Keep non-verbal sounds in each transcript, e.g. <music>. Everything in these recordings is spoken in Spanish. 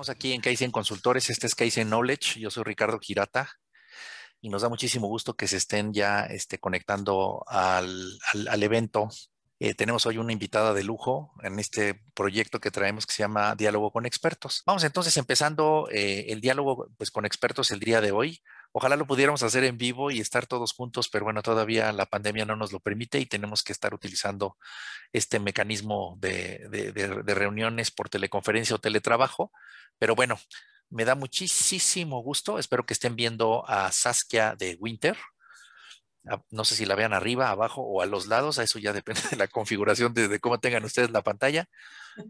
Estamos aquí en Kaizen Consultores, este es Kaizen Knowledge, yo soy Ricardo Girata y nos da muchísimo gusto que se estén ya este, conectando al, evento. Eh, tenemos hoy una invitada de lujo en este proyecto que traemos que se llama Diálogo con Expertos. Vamos entonces empezando eh, el diálogo pues, con expertos el día de hoy. Ojalá lo pudiéramos hacer en vivo y estar todos juntos, pero bueno, todavía la pandemia no nos lo permite y tenemos que estar utilizando este mecanismo de, reuniones por teleconferencia o teletrabajo. Pero bueno, me da muchísimo gusto. Espero que estén viendo a Saskia de Winter. Ah, no sé si la vean arriba, abajo o a los lados, a eso ya depende de la configuración, de cómo tengan ustedes la pantalla,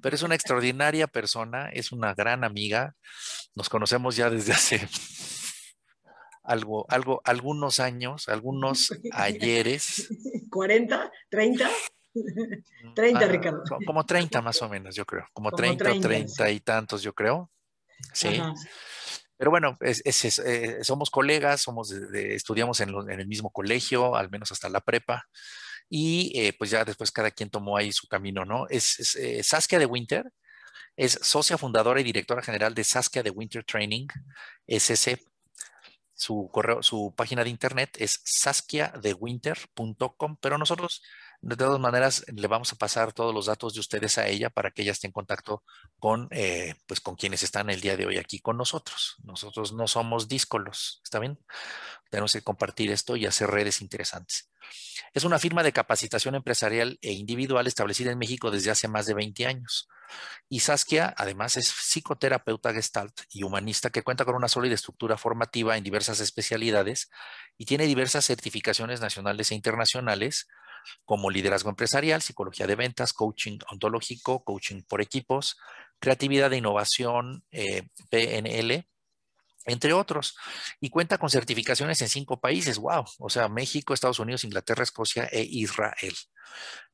pero es una extraordinaria persona, es una gran amiga, nos conocemos ya desde hace algo, algo, algunos años, <laughs> algunos ayeres. ¿40? ¿30? 30, Ricardo. Como 30 más o menos, yo creo. Como, 30, 30, y tantos, yo creo. Sí. Pero bueno, eh, somos colegas, somos estudiamos en, el mismo colegio, al menos hasta la prepa. Y eh, pues ya después cada quien tomó ahí su camino, ¿no? Es, eh, Saskia de Winter, es socia fundadora y directora general de Saskia de Winter Training, S.S.P su correo, su página de internet es com, pero nosotros de todas maneras, le vamos a pasar todos los datos de ustedes a ella para que ella esté en contacto con, eh, pues con quienes están el día de hoy aquí con nosotros. Nosotros no somos díscolos, ¿está bien? Tenemos que compartir esto y hacer redes interesantes. Es una firma de capacitación empresarial e individual establecida en México desde hace más de 20 años. Y Saskia, además, es psicoterapeuta gestalt y humanista que cuenta con una sólida estructura formativa en diversas especialidades y tiene diversas certificaciones nacionales e internacionales como liderazgo empresarial, psicología de ventas, coaching ontológico, coaching por equipos, creatividad de innovación, eh, PNL, entre otros, y cuenta con certificaciones en cinco países, wow, o sea, México, Estados Unidos, Inglaterra, Escocia e Israel.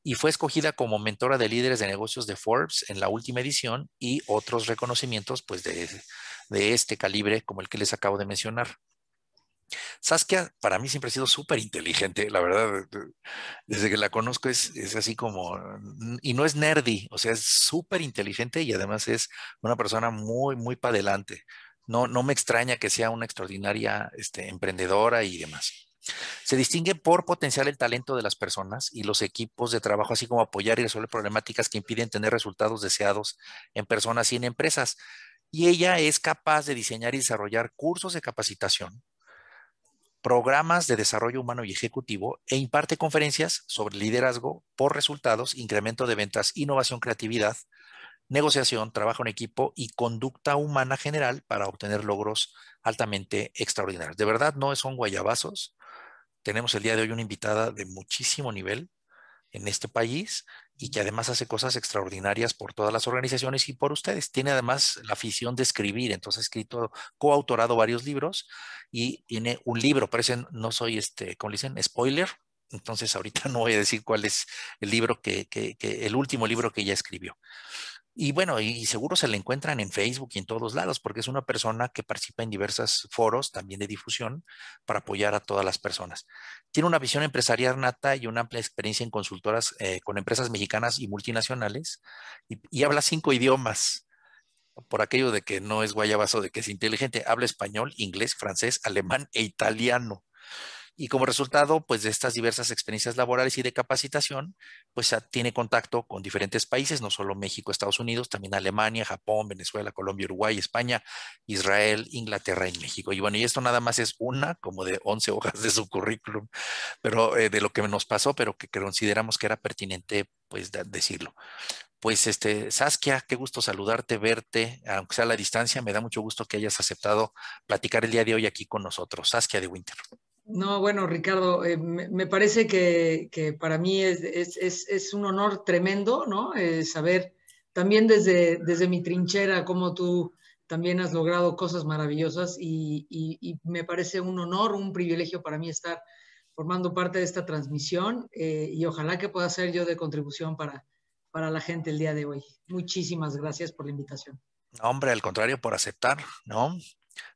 Y fue escogida como mentora de líderes de negocios de Forbes en la última edición y otros reconocimientos pues de este calibre como el que les acabo de mencionar. Saskia para mí siempre ha sido súper inteligente, la verdad, desde que la conozco es, así como, y no es nerdy, o sea, es súper inteligente y además es una persona muy, muy para adelante. No, me extraña que sea una extraordinaria este, emprendedora y demás. Se distingue por potenciar el talento de las personas y los equipos de trabajo, así como apoyar y resolver problemáticas que impiden tener resultados deseados en personas y en empresas. Y ella es capaz de diseñar y desarrollar cursos de capacitación programas de desarrollo humano y ejecutivo e imparte conferencias sobre liderazgo por resultados, incremento de ventas, innovación, creatividad, negociación, trabajo en equipo y conducta humana general para obtener logros altamente extraordinarios. De verdad, no son guayabazos. Tenemos el día de hoy una invitada de muchísimo nivel en este país y que además hace cosas extraordinarias por todas las organizaciones y por ustedes. Tiene además la afición de escribir, entonces ha escrito, coautorado varios libros y tiene un libro, parece, no soy este, como dicen, spoiler, entonces ahorita <laughs> no voy a decir cuál es el libro que, el último libro que ella escribió. Y bueno, y seguro se le encuentran en Facebook y en todos lados, porque es una persona que participa en diversos foros también de difusión para apoyar a todas las personas. Tiene una visión empresarial nata y una amplia experiencia en consultoras eh, con empresas mexicanas y multinacionales, y, y habla cinco idiomas por aquello de que no es guayabazo, de que es inteligente, habla español, inglés, francés, alemán e italiano y como resultado pues de estas diversas experiencias laborales y de capacitación pues ah, tiene contacto con diferentes países no solo México Estados Unidos también Alemania Japón Venezuela Colombia Uruguay España Israel Inglaterra y México y bueno y esto nada más es una como de 11 <laughs> hojas de su currículum pero eh, de lo que nos pasó pero que, consideramos que era pertinente pues decirlo pues este, Saskia, qué gusto saludarte, verte, aunque sea a la distancia, me da mucho gusto que hayas aceptado platicar el día de hoy aquí con nosotros. Saskia de Winter. No, bueno, Ricardo, eh, me, parece que, para mí es, un honor tremendo, ¿no? Eh, saber también desde, mi trinchera cómo tú también has logrado cosas maravillosas y, me parece un honor, un privilegio para mí estar formando parte de esta transmisión eh, y ojalá que pueda ser yo de contribución para, para la gente el día de hoy. Muchísimas gracias por la invitación. hombre, al contrario, por aceptar, ¿no?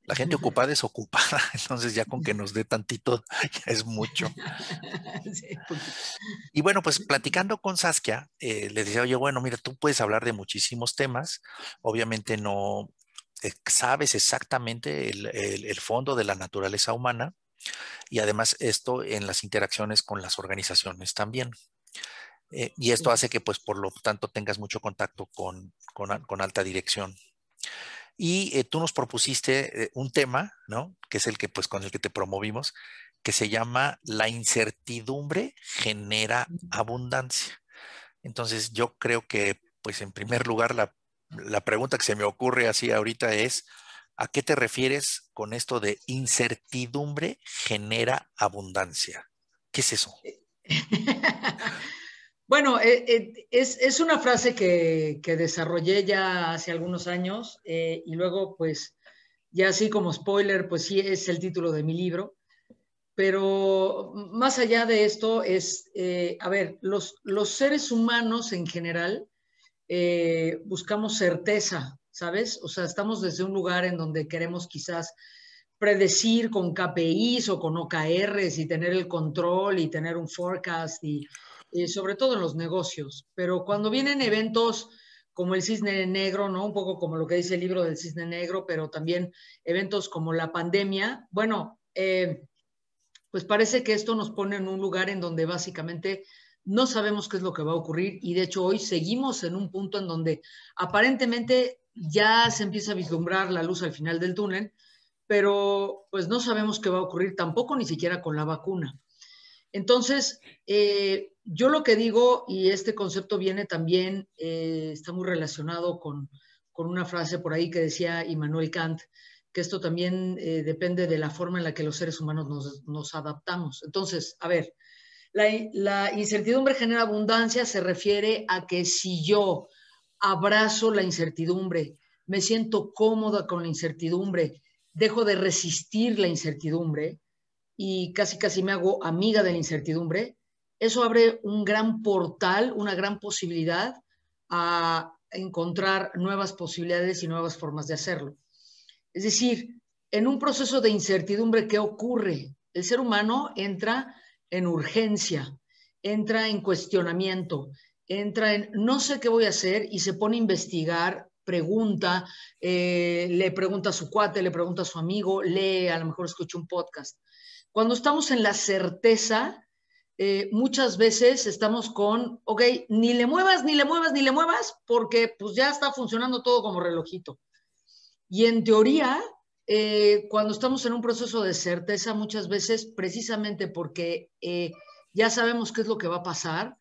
La gente ocupada es ocupada, <laughs> entonces ya con que nos dé tantito ya <laughs> es mucho. <laughs> Y bueno, pues platicando con Saskia, eh, le decía, oye, bueno, mira, tú puedes hablar de muchísimos temas, obviamente no eh, sabes exactamente el, fondo de la naturaleza humana y además esto en las interacciones con las organizaciones también. Eh, y esto hace que, pues, por lo tanto, tengas mucho contacto con alta dirección. Y eh, tú nos propusiste eh, un tema, ¿no? Que es el que, pues, con el que te promovimos, que se llama La incertidumbre genera abundancia. Entonces, yo creo que, pues, en primer lugar, la, la pregunta que se me ocurre así ahorita es, ¿a qué te refieres con esto de incertidumbre genera abundancia? ¿Qué es eso? Eh, <laughs> Bueno, eh, eh, es, una frase que, desarrollé ya hace algunos años eh, y luego, pues, ya así como spoiler, pues sí es el título de mi libro. Pero más allá de esto es, a ver, los, los, seres humanos en general buscamos certeza, ¿sabes? O sea, estamos desde un lugar en donde queremos quizás predecir con KPIs o con OKRs y tener el control y tener un forecast y eh, sobre todo en los negocios, pero cuando vienen eventos como el cisne negro, ¿no? Un poco como lo que dice el libro del cisne negro, pero también eventos como la pandemia, bueno, eh, pues parece que esto nos pone en un lugar en donde básicamente no sabemos qué es lo que va a ocurrir y de hecho hoy seguimos en un punto en donde aparentemente ya se empieza a vislumbrar la luz al final del túnel, pero pues no sabemos qué va a ocurrir tampoco ni siquiera con la vacuna. Entonces, eh, yo lo que digo, y este concepto viene también, eh, está muy relacionado con, una frase por ahí que decía Immanuel Kant, que esto también eh, depende de la forma en la que los seres humanos nos, adaptamos. Entonces, a ver, la, la, incertidumbre genera abundancia se refiere a que si yo abrazo la incertidumbre, me siento cómoda con la incertidumbre, dejo de resistir la incertidumbre, y casi casi me hago amiga de la incertidumbre, eso abre un gran portal, una gran posibilidad a encontrar nuevas posibilidades y nuevas formas de hacerlo. Es decir, en un proceso de incertidumbre, ¿qué ocurre? El ser humano entra en urgencia, entra en cuestionamiento, entra en no sé qué voy a hacer y se pone a investigar, pregunta, eh, le pregunta a su cuate, le pregunta a su amigo, lee, a lo mejor escucha un podcast. Cuando estamos en la certeza, eh, muchas veces estamos con, ok, ni le muevas, ni le muevas, ni le muevas, porque pues ya está funcionando todo como relojito. Y en teoría, eh, cuando estamos en un proceso de certeza, muchas veces, precisamente porque eh, ya sabemos qué es lo que va a pasar,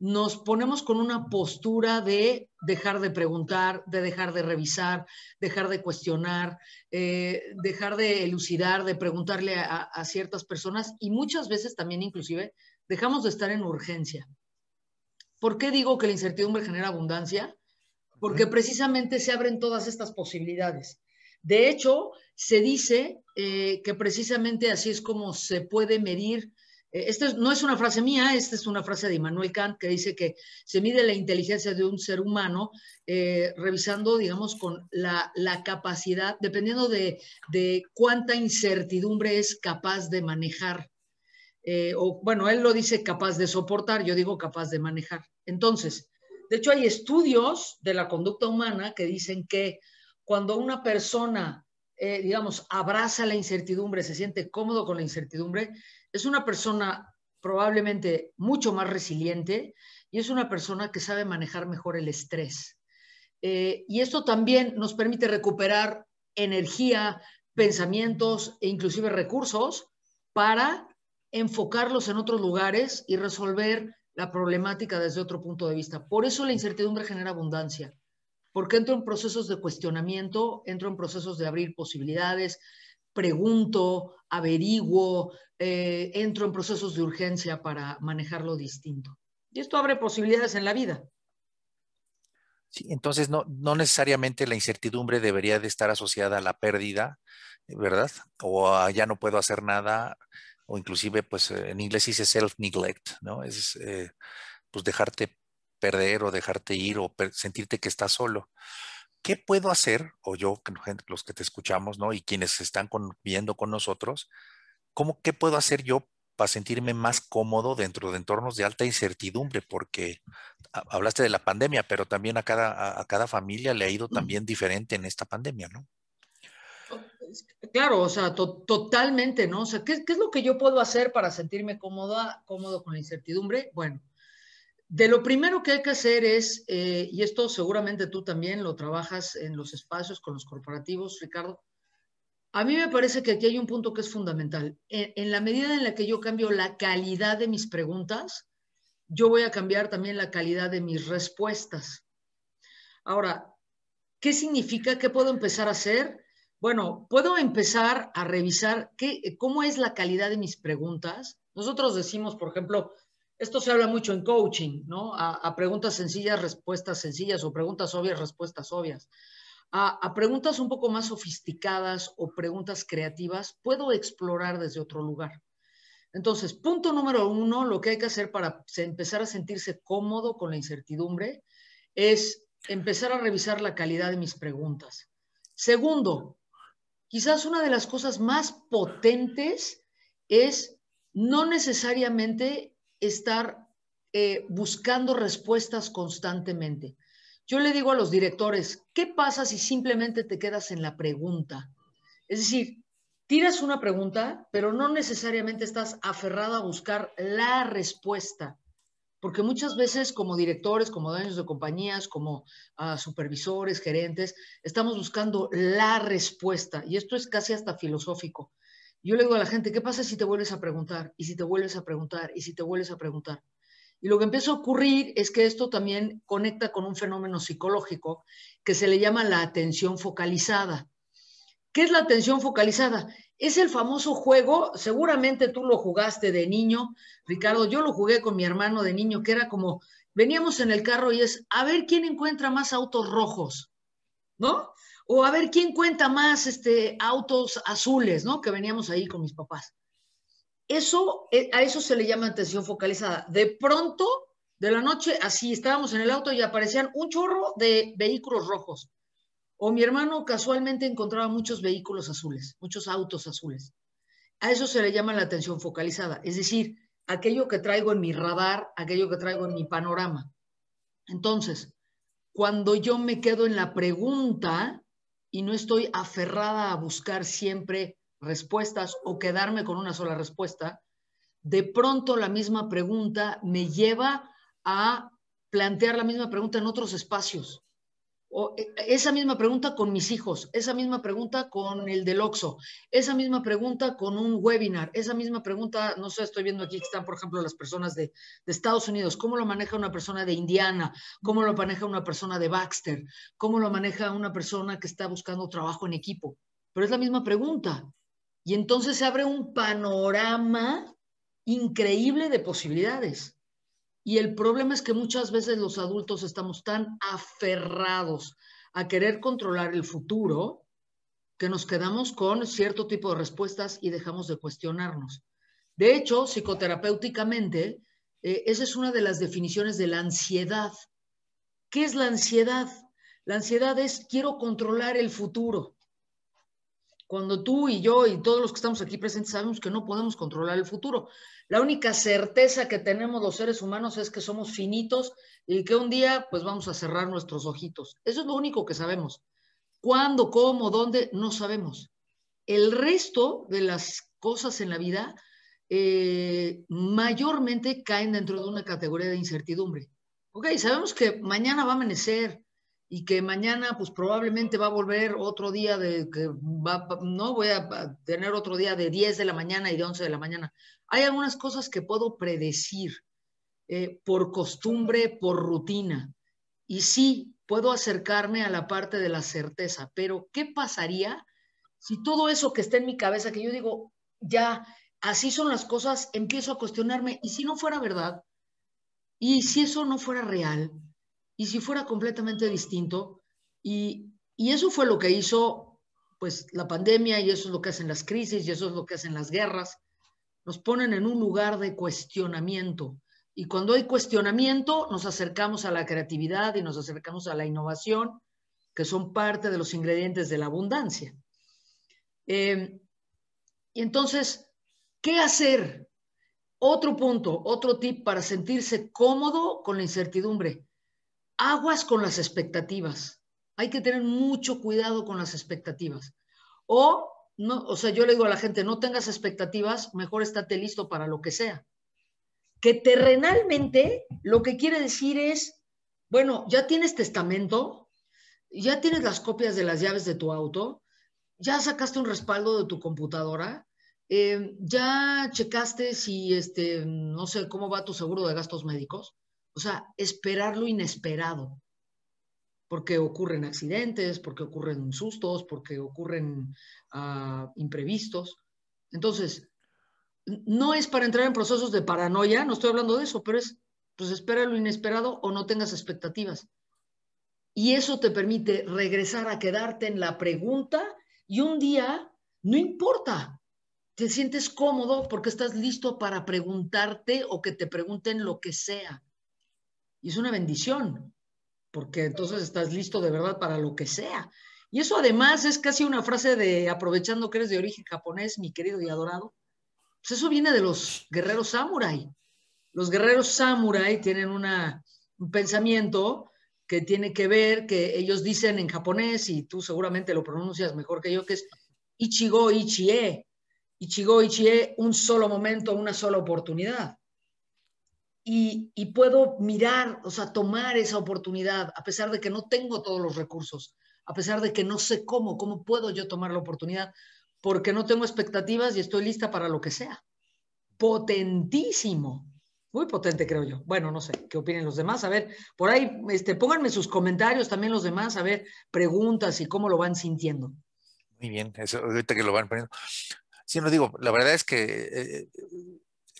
nos ponemos con una postura de dejar de preguntar, de dejar de revisar, dejar de cuestionar, eh, dejar de elucidar, de preguntarle a, ciertas personas y muchas veces también inclusive dejamos de estar en urgencia. ¿Por qué digo que la incertidumbre genera abundancia? Porque precisamente se abren todas estas posibilidades. De hecho, se dice eh, que precisamente así es como se puede medir eh, esta no es una frase mía, esta es una frase de Immanuel Kant que dice que se mide la inteligencia de un ser humano eh, revisando, digamos, con la, capacidad, dependiendo de, de, cuánta incertidumbre es capaz de manejar. Eh, o, bueno, él lo dice capaz de soportar, yo digo capaz de manejar. Entonces, de hecho hay estudios de la conducta humana que dicen que cuando una persona digamos, abraza la incertidumbre, se siente cómodo con la incertidumbre, es una persona probablemente mucho más resiliente y es una persona que sabe manejar mejor el estrés. Eh, y esto también nos permite recuperar energía, pensamientos e inclusive recursos para enfocarlos en otros lugares y resolver la problemática desde otro punto de vista. Por eso la incertidumbre genera abundancia, porque entro en procesos de cuestionamiento, entro en procesos de abrir posibilidades, pregunto, averiguo, eh, entro en procesos de urgencia para manejarlo distinto. Y esto abre posibilidades en la vida. Sí, entonces no, necesariamente la incertidumbre debería de estar asociada a la pérdida, ¿verdad? O ya no puedo hacer nada, o inclusive, pues eh, en inglés dice self-neglect, ¿no? Es eh, pues dejarte perder o dejarte ir o sentirte que estás solo. ¿qué puedo hacer? O yo, los que te escuchamos, ¿no? Y quienes están viendo con nosotros, ¿cómo, ¿qué puedo hacer yo para sentirme más cómodo dentro de entornos de alta incertidumbre? Porque hablaste de la pandemia, pero también a cada, a cada familia le ha ido también diferente en esta pandemia, ¿no? Claro, o sea, totalmente, ¿no? O sea, ¿qué, ¿qué, es lo que yo puedo hacer para sentirme cómoda, cómodo con la incertidumbre? Bueno, de lo primero que hay que hacer es, eh, y esto seguramente tú también lo trabajas en los espacios con los corporativos, Ricardo, a mí me parece que aquí hay un punto que es fundamental. En, la medida en la que yo cambio la calidad de mis preguntas, yo voy a cambiar también la calidad de mis respuestas. Ahora, ¿qué significa? ¿Qué puedo empezar a hacer? Bueno, puedo empezar a revisar qué, cómo es la calidad de mis preguntas. Nosotros decimos, por ejemplo, esto se habla mucho en coaching, ¿no? A, preguntas sencillas, respuestas sencillas o preguntas obvias, respuestas obvias. a, preguntas un poco más sofisticadas o preguntas creativas, puedo explorar desde otro lugar. Entonces, punto número uno, lo que hay que hacer para empezar a sentirse cómodo con la incertidumbre es empezar a revisar la calidad de mis preguntas. Segundo, quizás una de las cosas más potentes es no necesariamente estar eh, buscando respuestas constantemente. Yo le digo a los directores, ¿qué pasa si simplemente te quedas en la pregunta? Es decir, tiras una pregunta, pero no necesariamente estás aferrado a buscar la respuesta. Porque muchas veces como directores, como dueños de compañías, como ah, supervisores, gerentes, estamos buscando la respuesta. Y esto es casi hasta filosófico. Yo le digo a la gente, ¿qué pasa si te vuelves a preguntar? Y si te vuelves a preguntar, y si te vuelves a preguntar. Y lo que empieza a ocurrir es que esto también conecta con un fenómeno psicológico que se le llama la atención focalizada. ¿Qué es la atención focalizada? Es el famoso juego, seguramente tú lo jugaste de niño, Ricardo, yo lo jugué con mi hermano de niño, que era como, veníamos en el carro y es, a ver quién encuentra más autos rojos, ¿no? o a ver quién cuenta más este, autos azules, ¿no? Que veníamos ahí con mis papás. Eso, eh, a eso se le llama atención focalizada. De pronto, de la noche, así estábamos en el auto y aparecían un chorro de vehículos rojos. O mi hermano casualmente encontraba muchos vehículos azules, muchos autos azules. A eso se le llama la atención focalizada, es decir, aquello que traigo en mi radar, aquello que traigo en mi panorama. Entonces, cuando yo me quedo en la pregunta, y no estoy aferrada a buscar siempre respuestas o quedarme con una sola respuesta, de pronto la misma pregunta me lleva a plantear la misma pregunta en otros espacios. Eh, esa misma pregunta con mis hijos, esa misma pregunta con el del Oxxo, esa misma pregunta con un webinar, esa misma pregunta, no sé, estoy viendo aquí que están, por ejemplo, las personas de, de, Estados Unidos, ¿cómo lo maneja una persona de Indiana? ¿Cómo lo maneja una persona de Baxter? ¿Cómo lo maneja una persona que está buscando trabajo en equipo? Pero es la misma pregunta. Y entonces se abre un panorama increíble de posibilidades. Y el problema es que muchas veces los adultos estamos tan aferrados a querer controlar el futuro que nos quedamos con cierto tipo de respuestas y dejamos de cuestionarnos. De hecho, psicoterapéuticamente, eh, esa es una de las definiciones de la ansiedad. ¿Qué es la ansiedad? La ansiedad es quiero controlar el futuro cuando tú y yo y todos los que estamos aquí presentes sabemos que no podemos controlar el futuro. La única certeza que tenemos los seres humanos es que somos finitos y que un día pues vamos a cerrar nuestros ojitos. Eso es lo único que sabemos. ¿Cuándo, cómo, dónde? No sabemos. El resto de las cosas en la vida eh, mayormente caen dentro de una categoría de incertidumbre. Ok, sabemos que mañana va a amanecer, y que mañana pues probablemente va a volver otro día de que no voy a tener otro día de 10 de la mañana y de 11 de la mañana. Hay algunas cosas que puedo predecir eh, por costumbre, por rutina. Y sí, puedo acercarme a la parte de la certeza, pero ¿qué pasaría si todo eso que está en mi cabeza, que yo digo, ya, así son las cosas, empiezo a cuestionarme, ¿y si no fuera verdad? ¿Y si eso no fuera real? y si fuera completamente distinto. Y, eso fue lo que hizo pues la pandemia y eso es lo que hacen las crisis y eso es lo que hacen las guerras. Nos ponen en un lugar de cuestionamiento. Y cuando hay cuestionamiento, nos acercamos a la creatividad y nos acercamos a la innovación, que son parte de los ingredientes de la abundancia. Eh, y entonces, ¿qué hacer? Otro punto, otro tip para sentirse cómodo con la incertidumbre aguas con las expectativas. Hay que tener mucho cuidado con las expectativas. O, no, o sea, yo le digo a la gente, no tengas expectativas, mejor estate listo para lo que sea. Que terrenalmente lo que quiere decir es, bueno, ya tienes testamento, ya tienes las copias de las llaves de tu auto, ya sacaste un respaldo de tu computadora, eh, ya checaste si, este, no sé, cómo va tu seguro de gastos médicos, o sea, esperar lo inesperado, porque ocurren accidentes, porque ocurren sustos, porque ocurren ah, imprevistos. Entonces, no es para entrar en procesos de paranoia, no estoy hablando de eso, pero es, pues espera lo inesperado o no tengas expectativas. Y eso te permite regresar a quedarte en la pregunta y un día, no importa, te sientes cómodo porque estás listo para preguntarte o que te pregunten lo que sea. Y es una bendición, porque entonces estás listo de verdad para lo que sea. Y eso además es casi una frase de aprovechando que eres de origen japonés, mi querido y adorado. Pues eso viene de los guerreros samurái. Los guerreros samurái tienen un pensamiento que tiene que ver, que ellos dicen en japonés, y tú seguramente lo pronuncias mejor que yo, que es Ichigo Ichie. Ichigo Ichie, un solo momento, una sola oportunidad y, puedo mirar, o sea, tomar esa oportunidad, a pesar de que no tengo todos los recursos, a pesar de que no sé cómo, cómo puedo yo tomar la oportunidad, porque no tengo expectativas y estoy lista para lo que sea. Potentísimo. Muy potente, creo yo. Bueno, no sé, ¿qué opinen los demás? A ver, por ahí, este, pónganme sus comentarios también los demás, a ver, preguntas y cómo lo van sintiendo. Muy bien, eso ahorita que lo van poniendo. Sí, no digo, la verdad es que eh,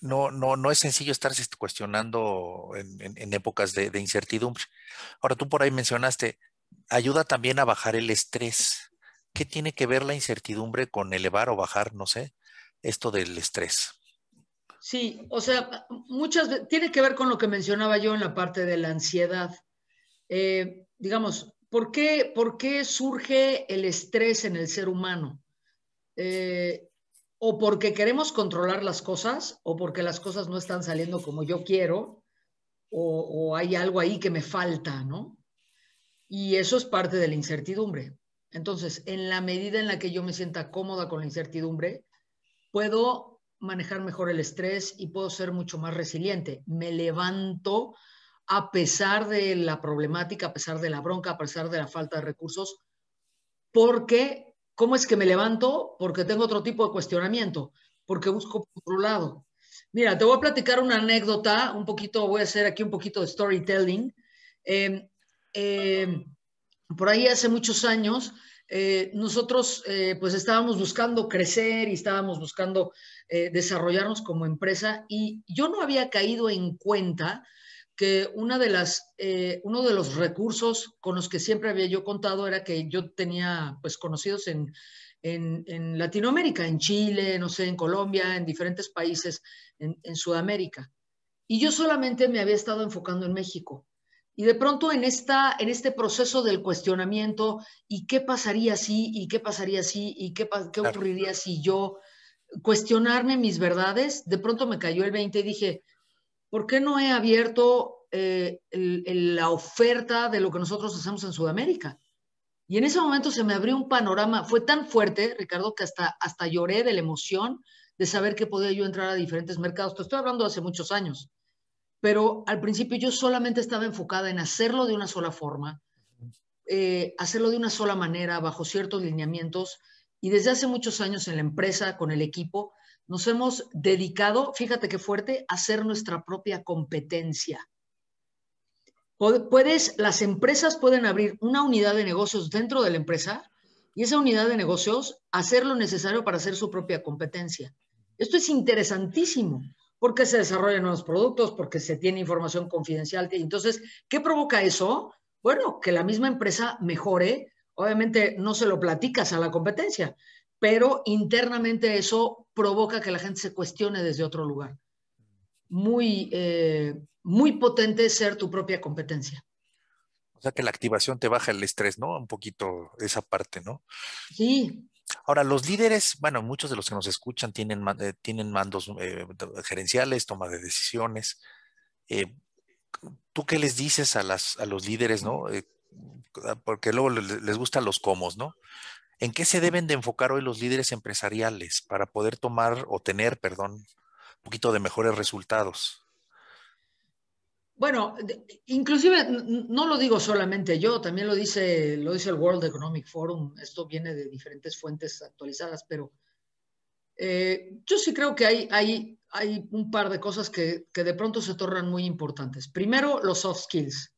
no, no, no es sencillo estarse cuestionando en, épocas de, incertidumbre. Ahora, tú por ahí mencionaste, ayuda también a bajar el estrés. ¿Qué tiene que ver la incertidumbre con elevar o bajar, no sé, esto del estrés? Sí, o sea, muchas tiene que ver con lo que mencionaba yo en la parte de la ansiedad. Eh, digamos, ¿por qué, ¿por qué surge el estrés en el ser humano? Eh, o porque queremos controlar las cosas, o porque las cosas no están saliendo como yo quiero, o, hay algo ahí que me falta, ¿no? Y eso es parte de la incertidumbre. Entonces, en la medida en la que yo me sienta cómoda con la incertidumbre, puedo manejar mejor el estrés y puedo ser mucho más resiliente. Me levanto a pesar de la problemática, a pesar de la bronca, a pesar de la falta de recursos, porque ¿Cómo es que me levanto? Porque tengo otro tipo de cuestionamiento, porque busco por otro lado. Mira, te voy a platicar una anécdota, un poquito, voy a hacer aquí un poquito de storytelling. Eh, eh, por ahí hace muchos años, eh, nosotros pues estábamos buscando crecer y estábamos buscando desarrollarnos como empresa y yo no había caído en cuenta que una de las, eh, uno de los recursos con los que siempre había yo contado era que yo tenía pues conocidos en, en, Latinoamérica, en Chile, no sé, en Colombia, en diferentes países, en, Sudamérica. Y yo solamente me había estado enfocando en México. Y de pronto en, esta, en este proceso del cuestionamiento, ¿y qué pasaría si? ¿Y qué pasaría si? ¿Y qué, qué ocurriría si yo cuestionarme mis verdades? De pronto me cayó el 20 y dije, ¿por qué no he abierto eh, la oferta de lo que nosotros hacemos en Sudamérica? Y en ese momento se me abrió un panorama, fue tan fuerte, Ricardo, que hasta, hasta lloré de la emoción de saber que podía yo entrar a diferentes mercados. Te estoy hablando de hace muchos años, pero al principio yo solamente estaba enfocada en hacerlo de una sola forma, eh, hacerlo de una sola manera, bajo ciertos lineamientos, y desde hace muchos años en la empresa, con el equipo, nos hemos dedicado, fíjate qué fuerte, a hacer nuestra propia competencia. Puedes, las empresas pueden abrir una unidad de negocios dentro de la empresa y esa unidad de negocios hacer lo necesario para hacer su propia competencia. Esto es interesantísimo porque se desarrollan nuevos productos, porque se tiene información confidencial. Entonces, ¿qué provoca eso? Bueno, que la misma empresa mejore. Obviamente no se lo platicas a la competencia, pero internamente eso provoca que la gente se cuestione desde otro lugar. Muy, eh, muy potente ser tu propia competencia. O sea que la activación te baja el estrés, ¿no? Un poquito esa parte, ¿no? Sí. Ahora, los líderes, bueno, muchos de los que nos escuchan tienen, eh, tienen mandos eh, gerenciales, toma de decisiones. ¿Tú qué les dices a, las, a los líderes, ¿no? porque luego les, les gustan los comos, ¿no? ¿En qué se deben de enfocar hoy los líderes empresariales para poder tomar o tener, perdón, un poquito de mejores resultados? Bueno, inclusive no lo digo solamente yo, también lo dice, lo dice el World Economic Forum, esto viene de diferentes fuentes actualizadas, pero eh, yo sí creo que hay, hay un par de cosas que, de pronto se tornan muy importantes. Primero, los soft skills.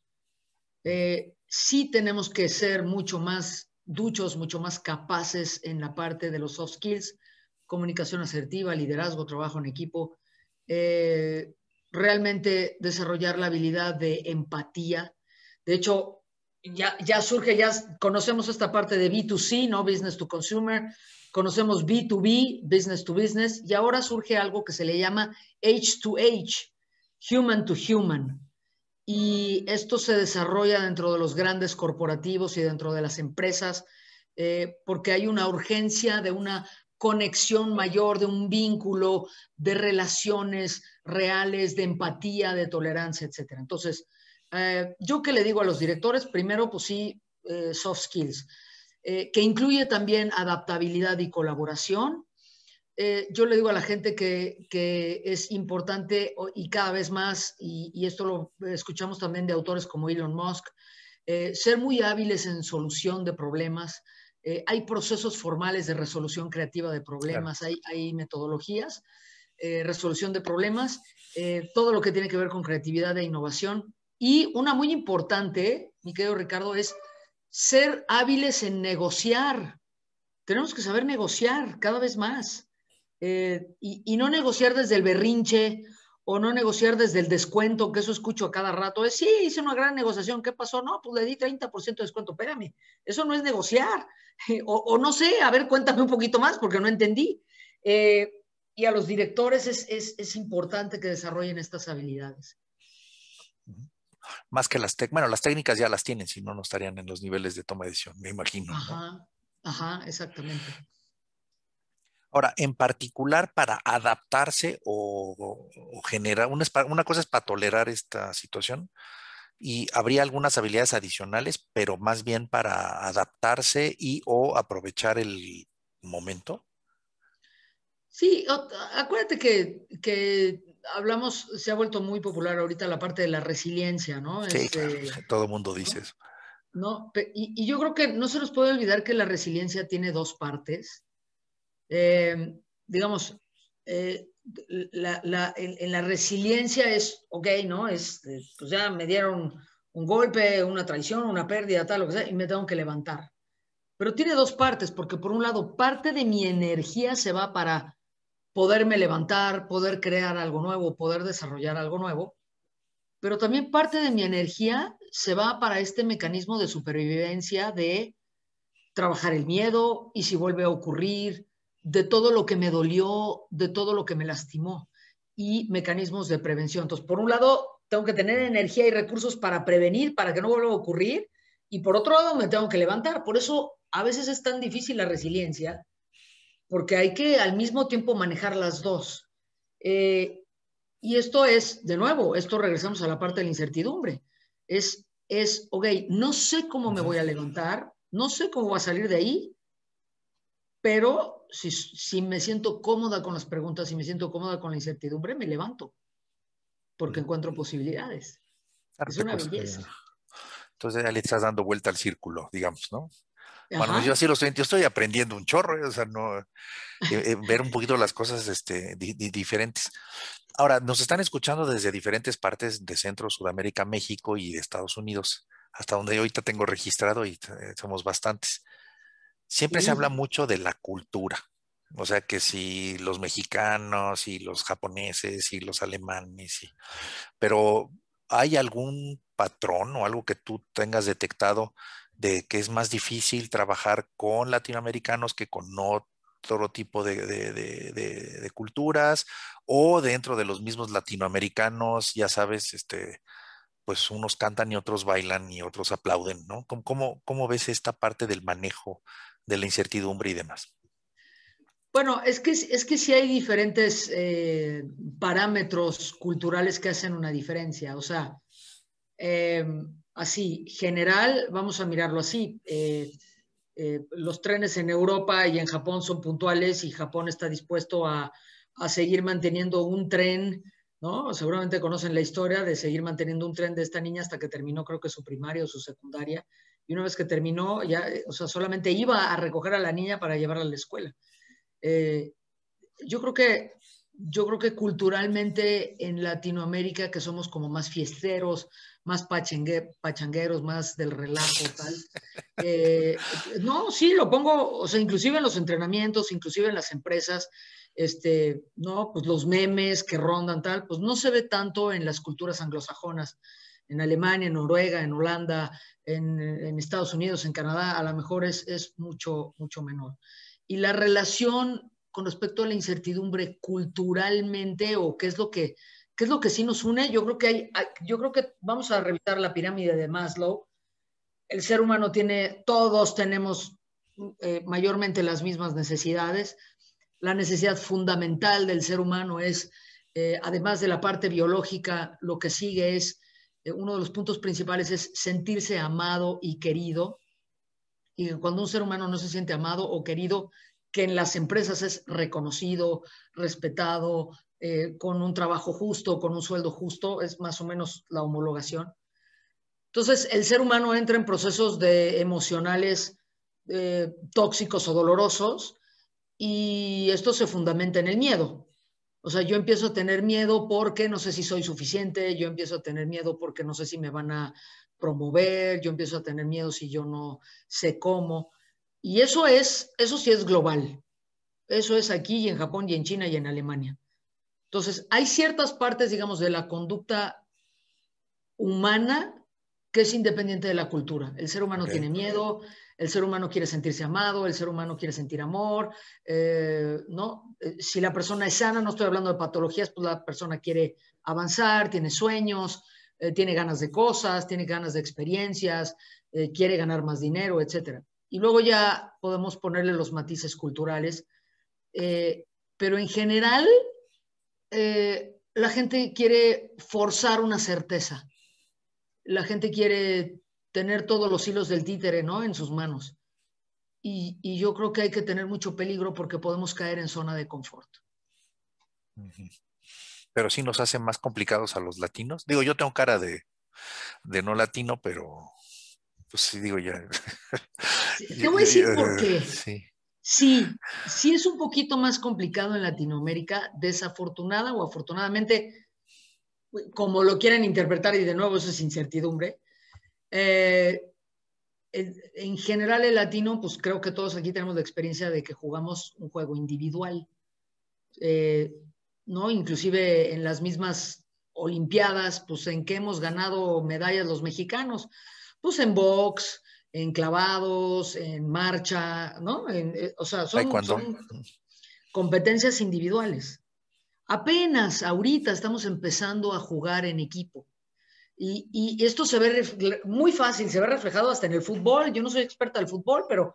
Eh, sí tenemos que ser mucho más duchos, mucho más capaces en la parte de los soft skills, comunicación asertiva, liderazgo, trabajo en equipo, eh, realmente desarrollar la habilidad de empatía. De hecho, ya, ya surge, ya conocemos esta parte de B2C, ¿no? Business to Consumer, conocemos B2B, Business to Business, y ahora surge algo que se le llama H2H, Human to Human y esto se desarrolla dentro de los grandes corporativos y dentro de las empresas eh, porque hay una urgencia de una conexión mayor, de un vínculo, de relaciones reales, de empatía, de tolerancia, etc. Entonces, eh, yo qué le digo a los directores, primero, pues sí, eh, soft skills, que incluye también adaptabilidad y colaboración, eh, yo le digo a la gente que, es importante y cada vez más, y, esto lo escuchamos también de autores como Elon Musk, eh, ser muy hábiles en solución de problemas. Eh, hay procesos formales de resolución creativa de problemas, hay, hay, metodologías, resolución de problemas, todo lo que tiene que ver con creatividad e innovación. Y una muy importante, mi querido Ricardo, es ser hábiles en negociar. Tenemos que saber negociar cada vez más. Eh, y, no negociar desde el berrinche o no negociar desde el descuento, que eso escucho a cada rato, es sí, hice una gran negociación, ¿qué pasó? No, pues le di 30% de descuento, espérame, eso no es negociar, <laughs> o, no sé, a ver, cuéntame un poquito más porque no entendí. Eh, y a los directores es, importante que desarrollen estas habilidades. Más que las técnicas, bueno, las técnicas ya las tienen, si no, no estarían en los niveles de toma de decisión, me imagino. Ajá, ajá, exactamente. Ahora, en particular para adaptarse o, generar, una, una, cosa es para tolerar esta situación y habría algunas habilidades adicionales, pero más bien para adaptarse y o aprovechar el momento. Sí, acuérdate que, hablamos, se ha vuelto muy popular ahorita la parte de la resiliencia, ¿no? Sí, este, todo el mundo dice eso. No, y, y, yo creo que no se nos puede olvidar que la resiliencia tiene dos partes. Eh, digamos, eh, la, la, en, la resiliencia es, ok, ¿no? Es, pues ya me dieron un golpe, una traición, una pérdida, tal, lo que sea, y me tengo que levantar. Pero tiene dos partes, porque por un lado, parte de mi energía se va para poderme levantar, poder crear algo nuevo, poder desarrollar algo nuevo, pero también parte de mi energía se va para este mecanismo de supervivencia de trabajar el miedo y si vuelve a ocurrir, de todo lo que me dolió, de todo lo que me lastimó y mecanismos de prevención. Entonces, por un lado, tengo que tener energía y recursos para prevenir, para que no vuelva a ocurrir, y por otro lado, me tengo que levantar. Por eso a veces es tan difícil la resiliencia, porque hay que al mismo tiempo manejar las dos. Eh, y esto es, de nuevo, esto regresamos a la parte de la incertidumbre. Es, es, ok, no sé cómo me voy a levantar, no sé cómo voy a salir de ahí, pero si, si me siento cómoda con las preguntas, si me siento cómoda con la incertidumbre, me levanto, porque encuentro posibilidades. Ah, es una belleza. Entonces ya le estás dando vuelta al círculo, digamos, ¿no? Bueno, yo así lo estoy, yo estoy aprendiendo un chorro, ¿eh? o sea, no, eh, eh, ver un poquito las cosas este, diferentes. Ahora, nos están escuchando desde diferentes partes de Centro, Sudamérica, México y Estados Unidos, hasta donde yo ahorita tengo registrado y somos bastantes. Siempre se habla mucho de la cultura. O sea que si los mexicanos y los japoneses y los alemanes, pero ¿hay algún patrón o algo que tú tengas detectado de que es más difícil trabajar con latinoamericanos que con otro tipo de, culturas o dentro de los mismos latinoamericanos, ya sabes, este, pues unos cantan y otros bailan y otros aplauden, ¿no? cómo ves esta parte del manejo de la incertidumbre y demás. Bueno, es que, es que sí hay diferentes eh, parámetros culturales que hacen una diferencia. O sea, eh, así, general, vamos a mirarlo así. Eh, los trenes en Europa y en Japón son puntuales y Japón está dispuesto a, a seguir manteniendo un tren, ¿no? Seguramente conocen la historia de seguir manteniendo un tren de esta niña hasta que terminó, creo que su primaria o su secundaria y una vez que terminó, ya, eh, o sea, solamente iba a recoger a la niña para llevarla a la escuela. Eh, yo creo que yo creo que culturalmente en Latinoamérica, que somos como más fiesteros, más pachangueros, más del relajo, tal. <laughs> Eh, no, sí, lo pongo, o sea, inclusive en los entrenamientos, inclusive en las empresas, este, no, pues los memes que rondan, tal, pues no se ve tanto en las culturas anglosajonas en Alemania, en Noruega, en Holanda, en, Estados Unidos, en Canadá, a lo mejor es, es, mucho, mucho menor. Y la relación con respecto a la incertidumbre culturalmente o qué es lo que, qué es lo que sí nos une, yo creo que hay, yo creo que vamos a revisar la pirámide de Maslow. El ser humano tiene, todos tenemos eh, mayormente las mismas necesidades. La necesidad fundamental del ser humano es, eh, además de la parte biológica, lo que sigue es eh, uno de los puntos principales es sentirse amado y querido. Y cuando un ser humano no se siente amado o querido, que en las empresas es reconocido, respetado, eh, con un trabajo justo, con un sueldo justo, es más o menos la homologación. Entonces, el ser humano entra en procesos de emocionales eh, tóxicos o dolorosos y esto se fundamenta en el miedo. O sea, yo empiezo a tener miedo porque no sé si soy suficiente, yo empiezo a tener miedo porque no sé si me van a promover, yo empiezo a tener miedo si yo no sé cómo. Y eso es, eso sí es global. Eso es aquí y en Japón y en China y en Alemania. Entonces, hay ciertas partes, digamos, de la conducta humana que es independiente de la cultura. El ser humano tiene miedo, el ser humano quiere sentirse amado, el ser humano quiere sentir amor, eh, ¿no? Eh, si la persona es sana, no estoy hablando de patologías, pues la persona quiere avanzar, tiene sueños, eh, tiene ganas de cosas, tiene ganas de experiencias, quiere ganar más dinero, etc. Y luego ya podemos ponerle los matices culturales, pero en general la gente quiere forzar una certeza. La gente quiere tener todos los hilos del títere, ¿no? En sus manos. Y, yo creo que hay que tener mucho peligro porque podemos caer en zona de confort. Pero sí nos hacen más complicados a los latinos. Digo, yo tengo cara de, no latino, pero pues sí, digo ya. <laughs> te voy a decir por qué. Sí. sí, es un poquito más complicado en Latinoamérica, desafortunada o afortunadamente, como lo quieren interpretar, y de nuevo eso es incertidumbre, eh, en general el latino, pues creo que todos aquí tenemos la experiencia de que jugamos un juego individual, eh, ¿no? Inclusive en las mismas Olimpiadas, pues en que hemos ganado medallas los mexicanos, pues en box, en clavados, en marcha, ¿no? Eh, o sea, son competencias individuales. Apenas ahorita estamos empezando a jugar en equipo. Y, esto se ve muy fácil, se ve reflejado hasta en el fútbol. Yo no soy experta del fútbol, pero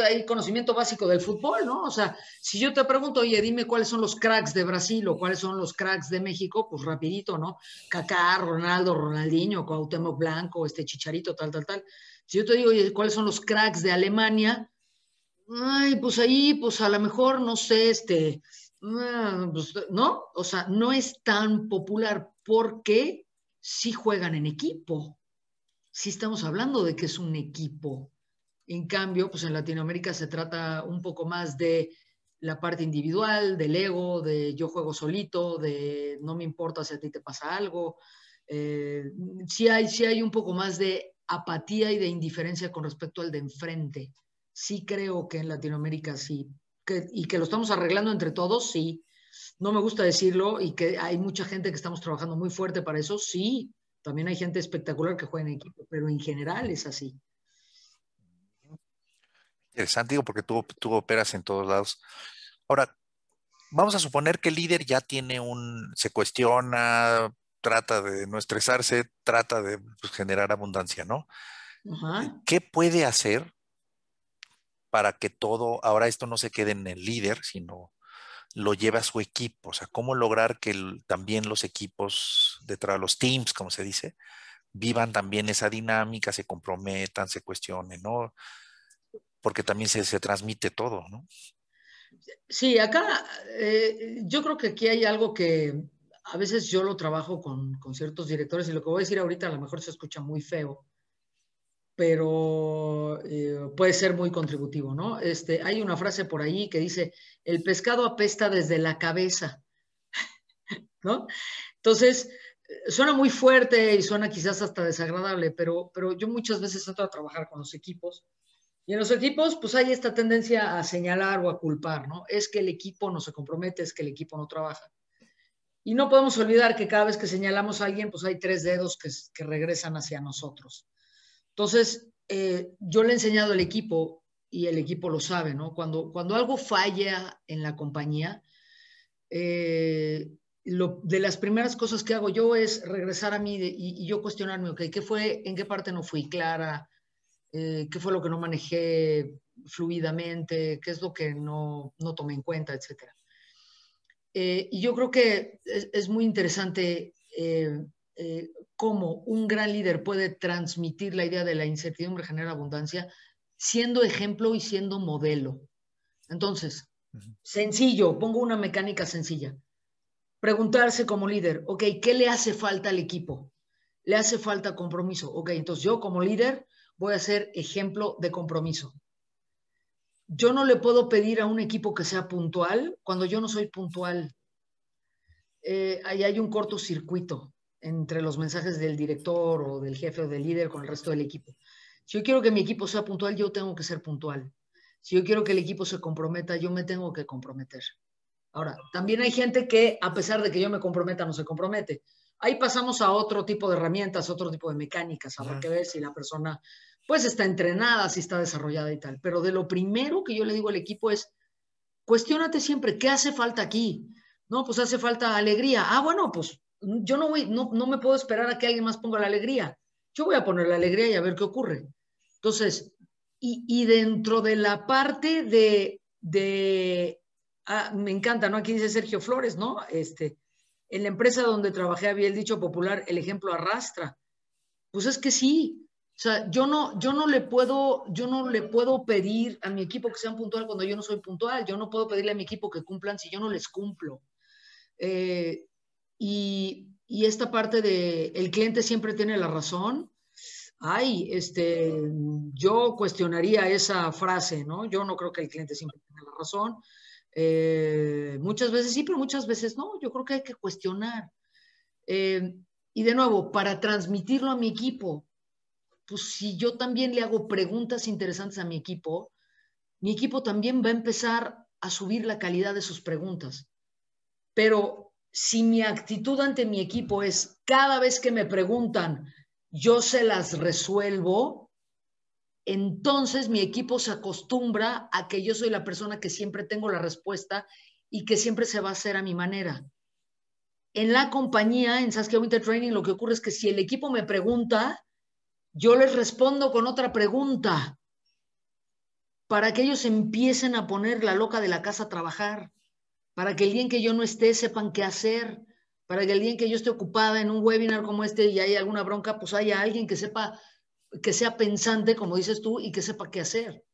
hay, conocimiento básico del fútbol, ¿no? O sea, si yo te pregunto, oye, dime cuáles son los cracks de Brasil o cuáles son los cracks de México, pues rapidito, ¿no? Kaká, Ronaldo, Ronaldinho, Cuauhtémoc Blanco, este Chicharito, tal, tal, tal. Si yo te digo, oye, ¿cuáles son los cracks de Alemania? Ay, pues ahí, pues a lo mejor, no sé, este, mm, pues, ¿no? O sea, no es tan popular porque sí juegan en equipo, si estamos hablando de que es un equipo. En cambio, pues en Latinoamérica se trata un poco más de la parte individual, del ego, de yo juego solito, de no me importa si a ti te pasa algo. Eh, sí, hay, sí hay un poco más de apatía y de indiferencia con respecto al de enfrente. Sí creo que en Latinoamérica sí. y que lo estamos arreglando entre todos, sí. No me gusta decirlo y que hay mucha gente que estamos trabajando muy fuerte para eso, sí. También hay gente espectacular que juega en equipo, pero en general es así. Interesante, digo, porque tú, tuvo operas en todos lados. Ahora, vamos a suponer que el líder ya tiene un, se cuestiona, trata de no estresarse, trata de pues, generar abundancia, ¿no? Eh, ¿Qué puede hacer para que todo, ahora esto no se quede en el líder, sino lo lleva a su equipo, o sea, cómo lograr que también los equipos detrás, los teams, como se dice, vivan también esa dinámica, se comprometan, se cuestionen, ¿no? Porque también se, transmite todo, ¿no? Sí, acá eh, yo creo que aquí hay algo que a veces yo lo trabajo con, con, ciertos directores y lo que voy a decir ahorita a lo mejor se escucha muy feo, pero eh, puede ser muy contributivo, ¿no? Este, hay una frase por ahí que dice, el pescado apesta desde la cabeza, <laughs> ¿no? Entonces, eh, suena muy fuerte y suena quizás hasta desagradable, pero, yo muchas veces trato a trabajar con los equipos. Y en los equipos, pues hay esta tendencia a señalar o a culpar, ¿no? Es que el equipo no se compromete, es que el equipo no trabaja. Y no podemos olvidar que cada vez que señalamos a alguien, pues hay tres dedos que regresan hacia nosotros. Entonces, eh, yo le he enseñado al equipo y el equipo lo sabe, ¿no? Cuando, cuando algo falla en la compañía, eh, de las primeras cosas que hago yo es regresar a mí y, yo cuestionarme, ok, ¿qué fue, en qué parte no fui clara? Eh, ¿Qué fue lo que no manejé fluidamente? ¿Qué es lo que no, tomé en cuenta, etcétera? y yo creo que es, muy interesante eh, cómo un gran líder puede transmitir la idea de la incertidumbre genera abundancia, siendo ejemplo y siendo modelo. Entonces, sencillo, pongo una mecánica sencilla. Preguntarse como líder, ok, ¿qué le hace falta al equipo? Le hace falta compromiso. Ok, entonces yo como líder voy a ser ejemplo de compromiso. Yo no le puedo pedir a un equipo que sea puntual cuando yo no soy puntual. Eh, ahí hay un cortocircuito entre los mensajes del director o del jefe o del líder con el resto del equipo. Si yo quiero que mi equipo sea puntual, yo tengo que ser puntual. Si yo quiero que el equipo se comprometa, yo me tengo que comprometer. Ahora, también hay gente que, a pesar de que yo me comprometa, no se compromete. Ahí pasamos a otro tipo de herramientas, otro tipo de mecánicas. Habrá que ver si la persona, pues, está entrenada, si está desarrollada y tal. Pero de lo primero que yo le digo al equipo es, cuestionate siempre, ¿qué hace falta aquí? No, pues hace falta alegría. Ah, bueno, pues yo no, voy, no, no me puedo esperar a que alguien más ponga la alegría. Yo voy a poner la alegría y a ver qué ocurre. Entonces, y, dentro de la parte de, de ah, me encanta, ¿no? Aquí dice Sergio Flores, ¿no? Este, en la empresa donde trabajé había el dicho popular, el ejemplo arrastra. Pues es que sí. O sea, yo no, yo no le puedo, yo no le puedo pedir a mi equipo que sean puntual cuando yo no soy puntual. Yo no puedo pedirle a mi equipo que cumplan si yo no les cumplo. Eh, y, esta parte de el cliente siempre tiene la razón, ay, este, yo cuestionaría esa frase, ¿no? Yo no creo que el cliente siempre tenga la razón. Eh, muchas veces sí, pero muchas veces no. Yo creo que hay que cuestionar. Eh, y de nuevo, para transmitirlo a mi equipo, pues si yo también le hago preguntas interesantes a mi equipo, mi equipo también va a empezar a subir la calidad de sus preguntas. Pero si mi actitud ante mi equipo es cada vez que me preguntan, yo se las resuelvo, entonces mi equipo se acostumbra a que yo soy la persona que siempre tengo la respuesta y que siempre se va a hacer a mi manera. En la compañía, en Saskia Winter Training, lo que ocurre es que si el equipo me pregunta, yo les respondo con otra pregunta para que ellos empiecen a poner la loca de la casa a trabajar para que el día en que yo no esté sepan qué hacer, para que el día en que yo esté ocupada en un webinar como este y hay alguna bronca, pues haya alguien que sepa, que sea pensante, como dices tú, y que sepa qué hacer.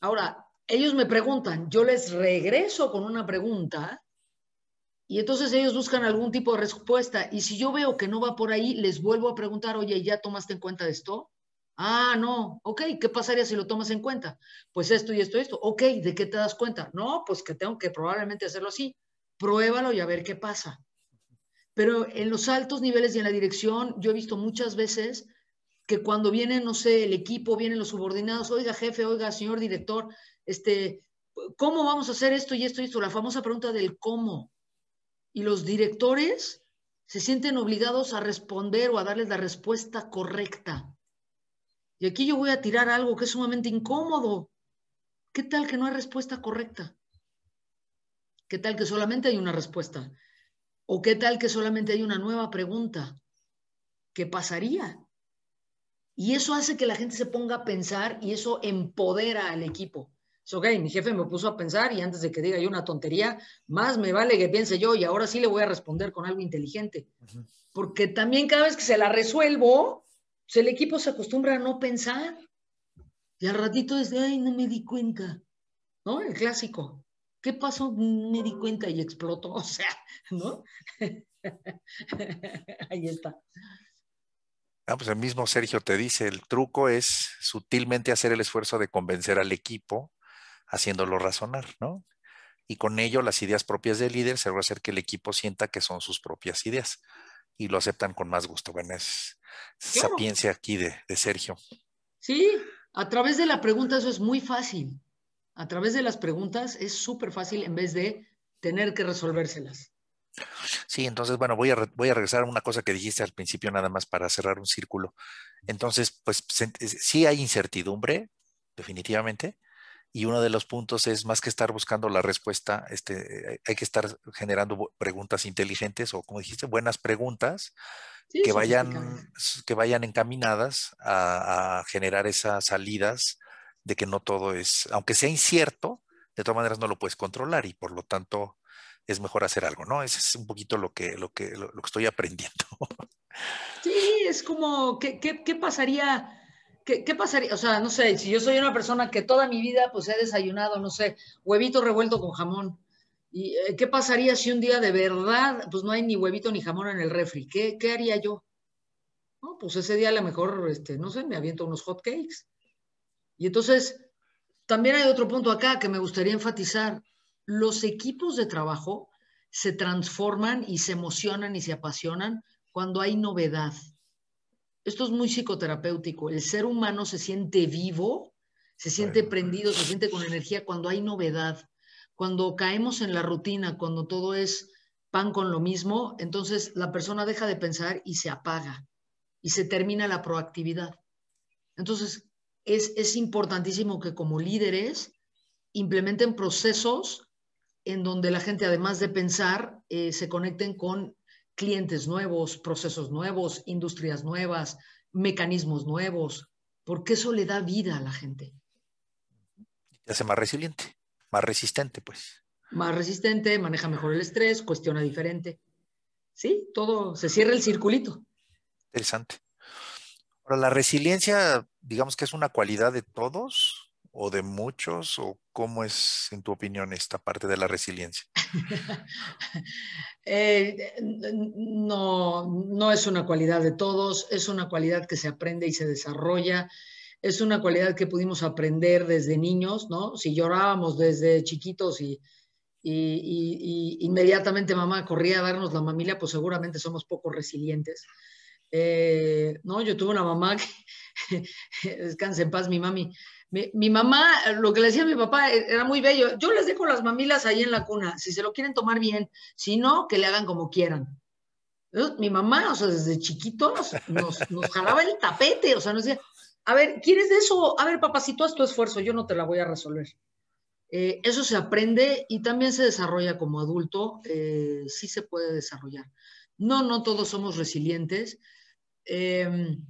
Ahora, ellos me preguntan, yo les regreso con una pregunta y entonces ellos buscan algún tipo de respuesta. Y si yo veo que no va por ahí, les vuelvo a preguntar, oye, ¿ya tomaste en cuenta esto? Ah, no, ok, ¿qué pasaría si lo tomas en cuenta? Pues esto y esto y esto. Ok, ¿de qué te das cuenta? No, pues que tengo que probablemente hacerlo así. Pruébalo y a ver qué pasa. Pero en los altos niveles y en la dirección, yo he visto muchas veces que cuando viene, no sé, el equipo, vienen los subordinados, oiga jefe, oiga señor director, este, ¿cómo vamos a hacer esto y esto y esto? La famosa pregunta del cómo. Y los directores se sienten obligados a responder o a darles la respuesta correcta. Y aquí yo voy a tirar algo que es sumamente incómodo. ¿Qué tal que no hay respuesta correcta? ¿Qué tal que solamente hay una respuesta? ¿O qué tal que solamente hay una nueva pregunta? ¿Qué pasaría? Y eso hace que la gente se ponga a pensar y eso empodera al equipo. Es ok, mi jefe me puso a pensar y antes de que diga yo una tontería, más me vale que piense yo y ahora sí le voy a responder con algo inteligente. Porque también cada vez que se la resuelvo, el equipo se acostumbra a no pensar y al ratito es de, ay, no me di cuenta, ¿no? El clásico. ¿Qué pasó? Me di cuenta y explotó, <laughs> o sea, ¿no? <laughs> Ahí está. Ah, pues el mismo Sergio te dice, el truco es sutilmente hacer el esfuerzo de convencer al equipo haciéndolo razonar, ¿no? Y con ello las ideas propias del líder se va a hacer que el equipo sienta que son sus propias ideas y lo aceptan con más gusto. Bueno, es sapiencia aquí de, Sergio. Sí, a través de la pregunta eso es muy fácil. A través de las preguntas es súper fácil en vez de tener que resolvérselas. Sí, entonces, bueno, voy a, voy a regresar a una cosa que dijiste al principio nada más para cerrar un círculo. Entonces, pues sí hay incertidumbre, definitivamente, y uno de los puntos es más que estar buscando la respuesta, este, eh, hay que estar generando preguntas inteligentes o como dijiste, buenas preguntas que, vayan, que vayan encaminadas a, generar esas salidas de que no todo es, aunque sea incierto, de todas maneras no lo puedes controlar y por lo tanto es mejor hacer algo, ¿no? Ese es un poquito lo que, lo que, lo, que estoy aprendiendo. Sí, es como, ¿qué, qué pasaría? ¿qué, pasaría? O sea, no sé, si yo soy una persona que toda mi vida pues he desayunado, no sé, huevito revuelto con jamón. ¿Y eh, qué pasaría si un día de verdad pues no hay ni huevito ni jamón en el refri? ¿Qué, qué haría yo? No, pues ese día a lo mejor, este, no sé, me aviento unos hot cakes. Y entonces, también hay otro punto acá que me gustaría enfatizar. Los equipos de trabajo se transforman y se emocionan y se apasionan cuando hay novedad esto es muy psicoterapéutico, el ser humano se siente vivo, se siente pues. prendido, se siente con energía cuando hay novedad, cuando caemos en la rutina, cuando todo es pan con lo mismo, entonces la persona deja de pensar y se apaga y se termina la proactividad. Entonces, es, importantísimo que como líderes implementen procesos en donde la gente, además de pensar, eh, se conecten con clientes nuevos, procesos nuevos, industrias nuevas, mecanismos nuevos, porque eso le da vida a la gente. y hace más resiliente, más resistente, pues. Más resistente, maneja mejor el estrés, cuestiona diferente. Sí, todo, se cierra el circulito. Interesante. Ahora, la resiliencia, digamos que es una cualidad de todos, o de muchos? ¿O cómo es, en tu opinión, esta parte de la resiliencia? <laughs> Eh, no, no es una cualidad de todos, es una cualidad que se aprende y se desarrolla. Es una cualidad que pudimos aprender desde niños, ¿no? Si llorábamos desde chiquitos y, inmediatamente mamá corría a darnos la mamila, pues seguramente somos poco resilientes. Eh, no, yo tuve una mamá que, <laughs> descanse en paz mi mami, mi, mamá, lo que le decía a mi papá e, era muy bello. Yo les dejo las mamilas ahí en la cuna, si se lo quieren tomar bien, si no, que le hagan como quieran. Mi mamá, o sea, desde chiquitos nos, jalaba el tapete, o sea, nos decía, a ver, ¿quieres de eso? A ver, papá, si tú haz tu esfuerzo, yo no te la voy a resolver. Eh, eso se aprende y también se desarrolla como adulto, eh, sí se puede desarrollar. No, no todos somos resilientes. Em,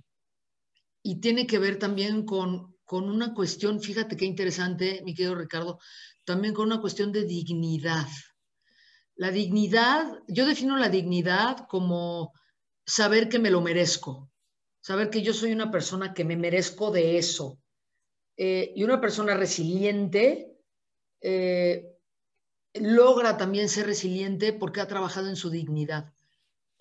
y tiene que ver también con con una cuestión, fíjate qué interesante, mi querido Ricardo, también con una cuestión de dignidad. La dignidad, yo defino la dignidad como saber que me lo merezco, saber que yo soy una persona que me merezco de eso. Eh, y una persona resiliente eh, logra también ser resiliente porque ha trabajado en su dignidad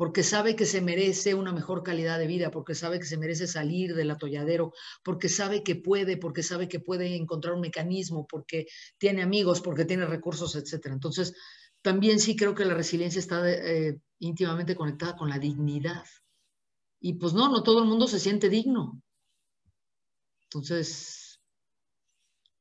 porque sabe que se merece una mejor calidad de vida, porque sabe que se merece salir del atolladero, porque sabe que puede, porque sabe que puede encontrar un mecanismo, porque tiene amigos, porque tiene recursos, etc. Entonces, también sí creo que la resiliencia está eh, íntimamente conectada con la dignidad. Y pues no, no todo el mundo se siente digno. Entonces,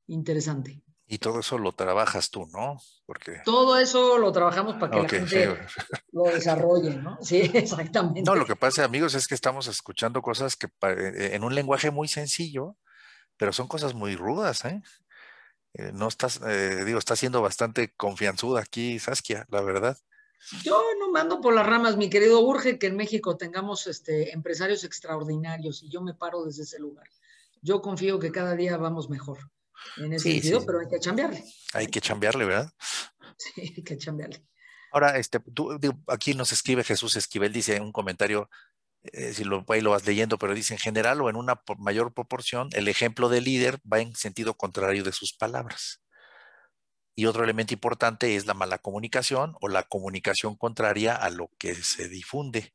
interesante. Y todo eso lo trabajas tú, ¿no? Porque... Todo eso lo trabajamos para que la gente <laughs> lo desarrolle, ¿no? Sí, <laughs> exactamente. No, lo que pasa, amigos, es que estamos escuchando cosas que eh, en un lenguaje muy sencillo, pero son cosas muy rudas, ¿eh? eh no estás, eh, digo, está siendo bastante confianzuda aquí, Saskia, la verdad. Yo no mando por las ramas, mi querido. Urge que en México tengamos este, empresarios extraordinarios y yo me paro desde ese lugar. Yo confío que cada día vamos mejor en ese sentido, pero hay que cambiarle. Hay que cambiarle, ¿verdad? Sí, <laughs> hay que cambiarle. Ahora, este, aquí nos escribe Jesús Esquivel, dice en un comentario, eh, si lo, lo vas leyendo, pero dice en general o en una mayor proporción, el ejemplo del líder va en sentido contrario de sus palabras. Y otro elemento importante es la mala comunicación o la comunicación contraria a lo que se difunde.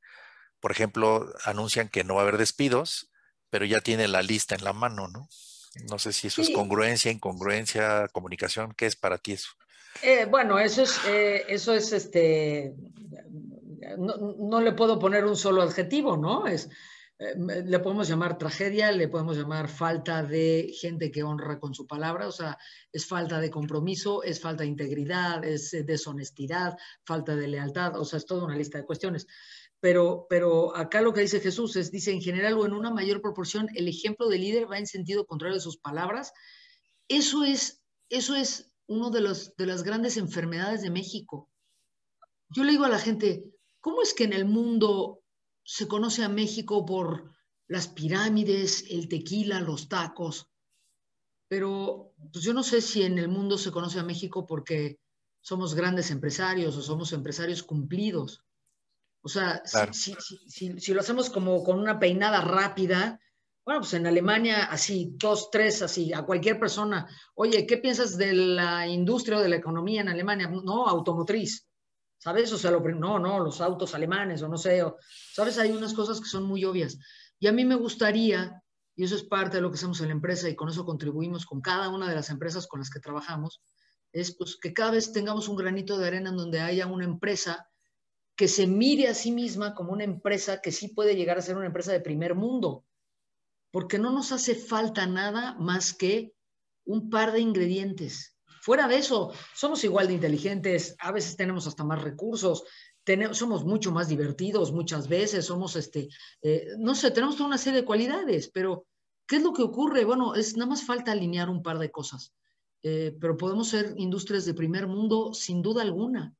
Por ejemplo, anuncian que no va a haber despidos, pero ya tiene la lista en la mano, ¿no? No sé si eso es congruencia, incongruencia, comunicación, ¿qué es para ti eso? Eh, bueno, eso es, eh, eso es este, no, le puedo poner un solo adjetivo, ¿no? Es, eh, le podemos llamar tragedia, le podemos llamar falta de gente que honra con su palabra, o sea, es falta de compromiso, es falta de integridad, es deshonestidad, falta de lealtad, o sea, es toda una lista de cuestiones pero, acá lo que dice Jesús es, dice, en general o en una mayor proporción, el ejemplo del líder va en sentido contrario de sus palabras. Eso es, eso es una de, los, de las grandes enfermedades de México. Yo le digo a la gente, ¿cómo es que en el mundo se conoce a México por las pirámides, el tequila, los tacos? Pero pues, yo no sé si en el mundo se conoce a México porque somos grandes empresarios o somos empresarios cumplidos. O sea, si, lo hacemos como con una peinada rápida, bueno, pues en Alemania así, dos, tres, así, a cualquier persona, oye, ¿qué piensas de la industria o de la economía en Alemania? No, automotriz, ¿sabes? O sea, no, no, los autos alemanes o no sé, ¿sabes? Hay unas cosas que son muy obvias. Y a mí me gustaría, y eso es parte de lo que hacemos en la empresa y con eso contribuimos con cada una de las empresas con las que trabajamos, es pues, que cada vez tengamos un granito de arena en donde haya una empresa que se mire a sí misma como una empresa que sí puede llegar a ser una empresa de primer mundo, porque no nos hace falta nada más que un par de ingredientes. Fuera de eso, somos igual de inteligentes, a veces tenemos hasta más recursos, somos mucho más divertidos muchas veces, somos, este, eh, no sé, tenemos toda una serie de cualidades, pero ¿qué es lo que ocurre? Bueno, es nada más falta alinear un par de cosas, eh, pero podemos ser industrias de primer mundo sin duda alguna.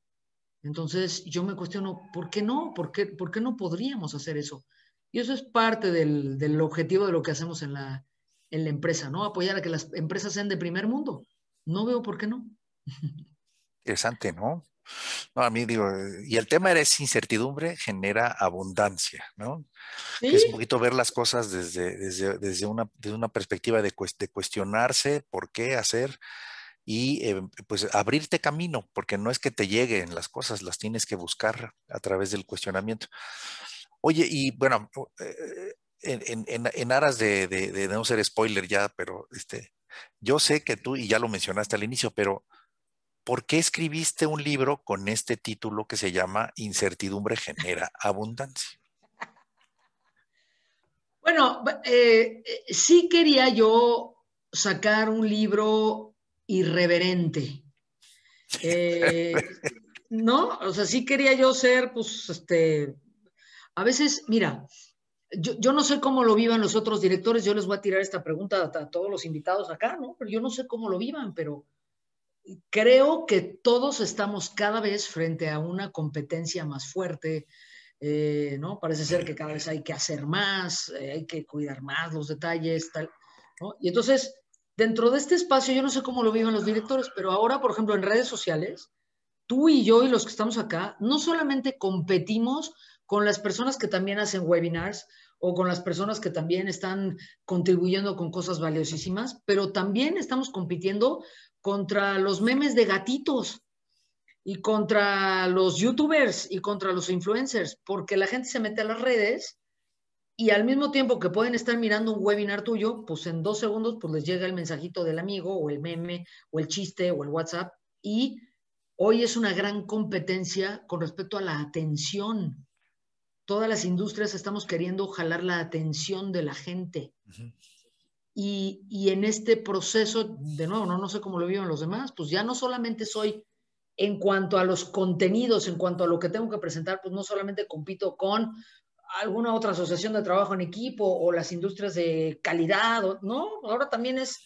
Entonces yo me cuestiono, ¿por qué no? ¿Por qué, por no podríamos hacer eso? Y eso es parte del, objetivo de lo que hacemos en la, empresa, ¿no? Apoyar a que las empresas sean de primer mundo. No veo por qué no. <laughs> Interesante, ¿no? a mí digo, y el tema es incertidumbre genera abundancia, ¿no? Es un poquito ver las cosas desde, desde, una, perspectiva de, de cuestionarse por qué hacer, y eh, pues abrirte camino, porque no es que te lleguen las cosas, las tienes que buscar a través del cuestionamiento. Oye, y bueno, eh, eh, en, aras de, no ser spoiler ya, pero este, yo sé que tú, y ya lo mencionaste al inicio, pero ¿por qué escribiste un libro con este título que se llama Incertidumbre genera abundancia? Bueno, sí quería yo sacar un libro irreverente. Eh, ¿No? O sea, sí quería yo ser, pues, este, a veces, mira, yo, no sé cómo lo vivan los otros directores, yo les voy a tirar esta pregunta a, todos los invitados acá, ¿no? Pero yo no sé cómo lo vivan, pero creo que todos estamos cada vez frente a una competencia más fuerte, eh, ¿no? Parece ser que cada vez hay que hacer más, eh, hay que cuidar más los detalles, tal, ¿no? Y entonces, dentro de este espacio, yo no sé cómo lo viven los directores, pero ahora, por ejemplo, en redes sociales, tú y yo y los que estamos acá, no solamente competimos con las personas que también hacen webinars o con las personas que también están contribuyendo con cosas valiosísimas, pero también estamos compitiendo contra los memes de gatitos y contra los youtubers y contra los influencers, porque la gente se mete a las redes y al mismo tiempo que pueden estar mirando un webinar tuyo, pues en dos segundos pues les llega el mensajito del amigo o el meme o el chiste o el WhatsApp y hoy es una gran competencia con respecto a la atención. Todas las industrias estamos queriendo jalar la atención de la gente. y, en este proceso, de nuevo, no, no sé cómo lo viven los demás, pues ya no solamente soy en cuanto a los contenidos, en cuanto a lo que tengo que presentar, pues no solamente compito con alguna otra asociación de trabajo en equipo o las industrias de calidad, no, ahora también es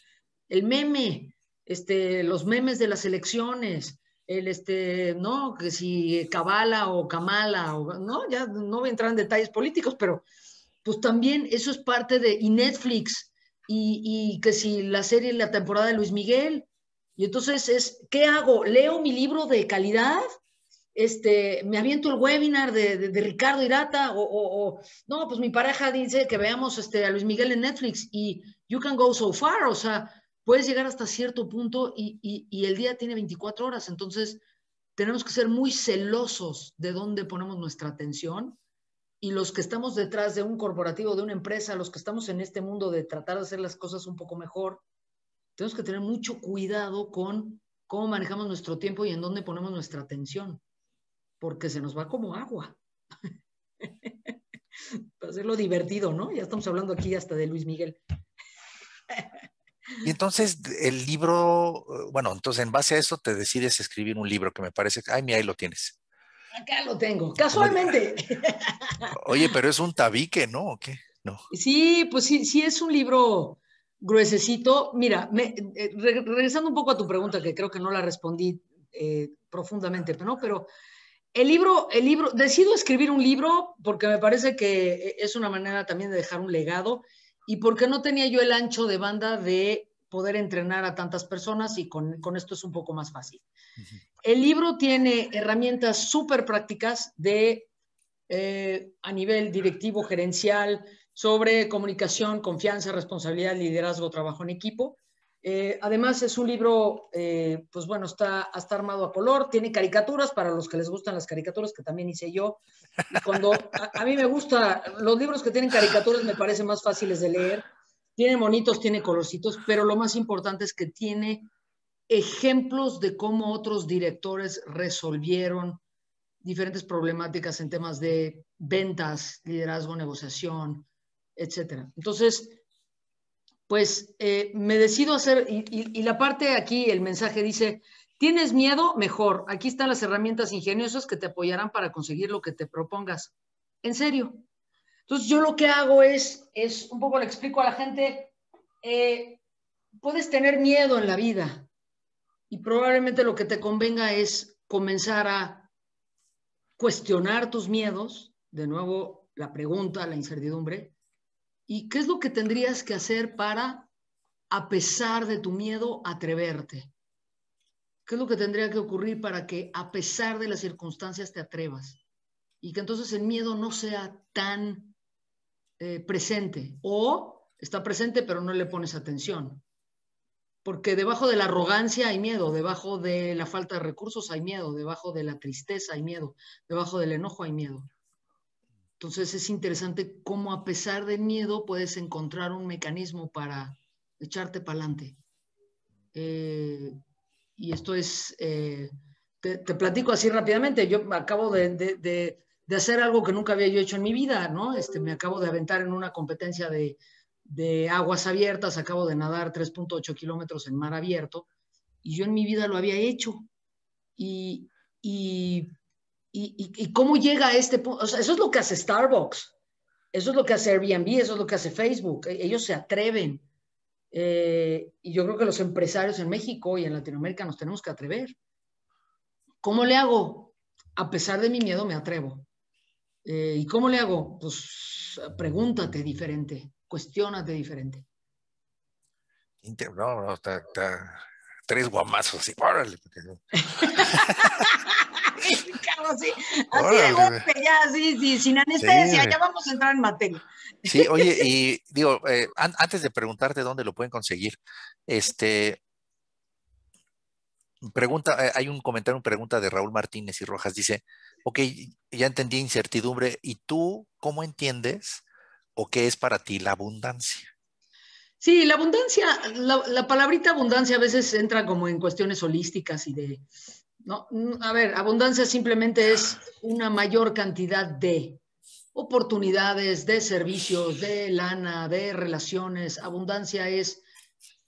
el meme, este, los memes de las elecciones, el este, no, que si Cabala o Kamala, o, no, ya no voy a entrar en detalles políticos, pero pues también eso es parte de, y Netflix, y, y que si la serie, la temporada de Luis Miguel, y entonces es, ¿qué hago? ¿Leo mi libro de calidad este, me aviento el webinar de, Ricardo Irata o, no, pues mi pareja dice que veamos este, a Luis Miguel en Netflix y you can go so far, o sea, puedes llegar hasta cierto punto y, y el día tiene 24 horas, entonces tenemos que ser muy celosos de dónde ponemos nuestra atención y los que estamos detrás de un corporativo, de una empresa, los que estamos en este mundo de tratar de hacer las cosas un poco mejor, tenemos que tener mucho cuidado con cómo manejamos nuestro tiempo y en dónde ponemos nuestra atención porque se nos va como agua. Para <laughs> hacerlo divertido, ¿no? Ya estamos hablando aquí hasta de Luis Miguel. Y entonces el libro, bueno, entonces en base a eso te decides escribir un libro que me parece, ay, mira, ahí lo tienes. Acá lo tengo, casualmente. <laughs> Oye, pero es un tabique, ¿no? ¿O qué? No. Sí, pues sí, sí es un libro gruesecito. Mira, eh, regresando un poco a tu pregunta, que creo que no la respondí eh, profundamente, pero, no, pero el libro, el libro, decido escribir un libro porque me parece que eh, es una manera también de dejar un legado y porque no tenía yo el ancho de banda de poder entrenar a tantas personas y con, esto es un poco más fácil. El libro tiene herramientas súper prácticas de eh, a nivel directivo, gerencial, sobre comunicación, confianza, responsabilidad, liderazgo, trabajo en equipo. Eh, además es un libro, eh, pues bueno, está, está armado a color, tiene caricaturas para los que les gustan las caricaturas, que también hice yo. cuando a, mí me gusta, los libros que tienen caricaturas me parecen más fáciles de leer. Tiene monitos, tiene colorcitos, pero lo más importante es que tiene ejemplos de cómo otros directores resolvieron diferentes problemáticas en temas de ventas, liderazgo, negociación, etcétera. Entonces, pues eh, me decido hacer, y, la parte aquí, el mensaje dice, ¿Tienes miedo? Mejor. Aquí están las herramientas ingeniosas que te apoyarán para conseguir lo que te propongas. En serio. Entonces yo lo que hago es, es un poco le explico a la gente, eh, puedes tener miedo en la vida y probablemente lo que te convenga es comenzar a cuestionar tus miedos, de nuevo la pregunta, la incertidumbre, ¿Y qué es lo que tendrías que hacer para, a pesar de tu miedo, atreverte? ¿Qué es lo que tendría que ocurrir para que, a pesar de las circunstancias, te atrevas? Y que entonces el miedo no sea tan eh, presente. O está presente, pero no le pones atención. Porque debajo de la arrogancia hay miedo, debajo de la falta de recursos hay miedo, debajo de la tristeza hay miedo, debajo del enojo hay miedo. Entonces es interesante cómo a pesar del miedo puedes encontrar un mecanismo para echarte para adelante. Eh, y esto es, eh, te, platico así rápidamente, yo acabo de, hacer algo que nunca había yo hecho en mi vida, ¿no? Este, me acabo de aventar en una competencia de, aguas abiertas, acabo de nadar 3.8 kilómetros en mar abierto, y yo en mi vida lo había hecho. Y, y y, cómo llega a este punto. O sea, eso es lo que hace Starbucks, eso es lo que hace Airbnb, eso es lo que hace Facebook. E-, ellos se atreven. Eh, y yo creo que los empresarios en México y en Latinoamérica nos tenemos que atrever. ¿Cómo le hago? A pesar de mi miedo, me atrevo. Eh, ¿Y cómo le hago? Pues pregúntate diferente, cuestionate diferente. No, no, está, tres guamazos y órale. Porque... <laughs> claro, sí, así de golpe, ya, sí sí, sin anestesia, ya vamos a entrar en materia. Sí, oye, y digo, eh, antes de preguntarte dónde lo pueden conseguir, este, pregunta, eh, hay un comentario, una pregunta de Raúl Martínez y Rojas, dice, ok, ya entendí incertidumbre, ¿y tú cómo entiendes o qué es para ti la abundancia? Sí, la abundancia, la, palabrita abundancia a veces entra como en cuestiones holísticas y de, no, mm, a ver, abundancia simplemente es una mayor cantidad de oportunidades, de servicios, de lana, de relaciones. Abundancia es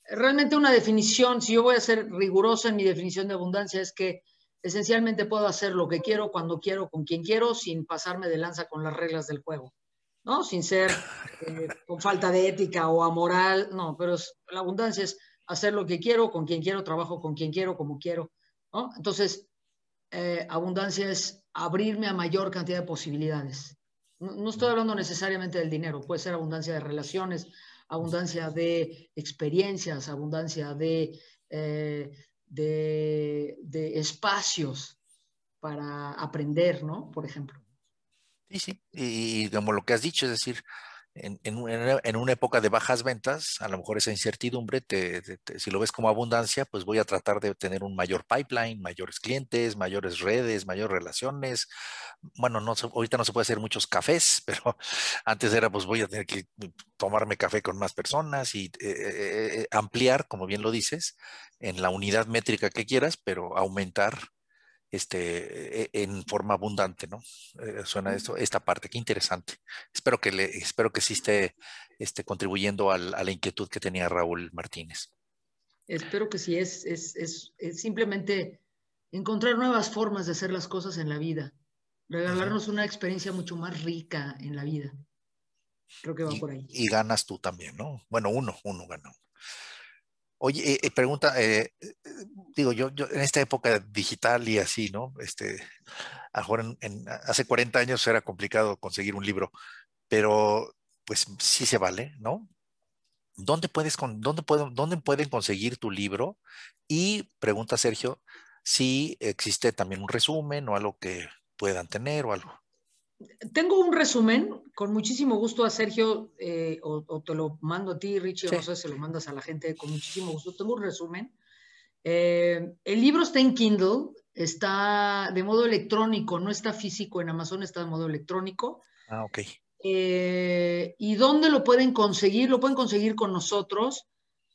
realmente una definición, si yo voy a ser riguroso en mi definición de abundancia, es que esencialmente puedo hacer lo que quiero, cuando quiero, con quien quiero, sin pasarme de lanza con las reglas del juego, ¿no? Sin ser eh, con falta de ética o amoral, no, pero la abundancia es hacer lo que quiero, con quien quiero, trabajo con quien quiero, como quiero entonces, eh, abundancia es abrirme a mayor cantidad de posibilidades. No, estoy hablando necesariamente del dinero, puede ser abundancia de relaciones, abundancia de experiencias, abundancia de, eh, de, de espacios para aprender, ¿no? Por ejemplo. Sí, sí, y como lo que has dicho, es decir, en, en, una, en, época de bajas ventas, a lo mejor esa incertidumbre, si lo ves como abundancia, pues voy a tratar de tener un mayor pipeline, mayores clientes, mayores redes, mayores relaciones. Bueno, no, ahorita no se puede hacer muchos cafés, <laughs> pero antes era pues voy a tener que tomarme café con más personas y eh, eh, eh, ampliar, como bien lo dices, en la unidad métrica que quieras, pero aumentar este, e, en forma abundante, ¿no? Eh, suena esto, esta parte, qué interesante. Espero que, le, espero que sí esté este, contribuyendo a la inquietud que tenía Raúl Martínez. Espero que sí, es, es, es, simplemente encontrar nuevas formas de hacer las cosas en la vida, regalarnos una experiencia mucho más rica en la vida. Creo que va y, por ahí. Y ganas tú también, ¿no? Bueno, uno, uno gana. Oye, eh, eh, pregunta, eh, digo, yo, yo, en esta época digital y así, ¿no? Este, en, hace 40 años era complicado conseguir un libro, pero pues sí se vale, ¿no? ¿Dónde, puedes con, dónde, puedo, ¿Dónde pueden conseguir tu libro? Y pregunta Sergio si existe también un resumen o algo que puedan tener o algo tengo un resumen, con muchísimo gusto a Sergio, eh, o, te lo mando a ti, Richie, o no sé lo mandas a la gente, con muchísimo gusto. Tengo un resumen. Eh, el libro está en Kindle, está de modo electrónico, no está físico en Amazon, está de modo electrónico. Ah, ok. Eh, ¿Y dónde lo pueden conseguir? Lo pueden conseguir con nosotros.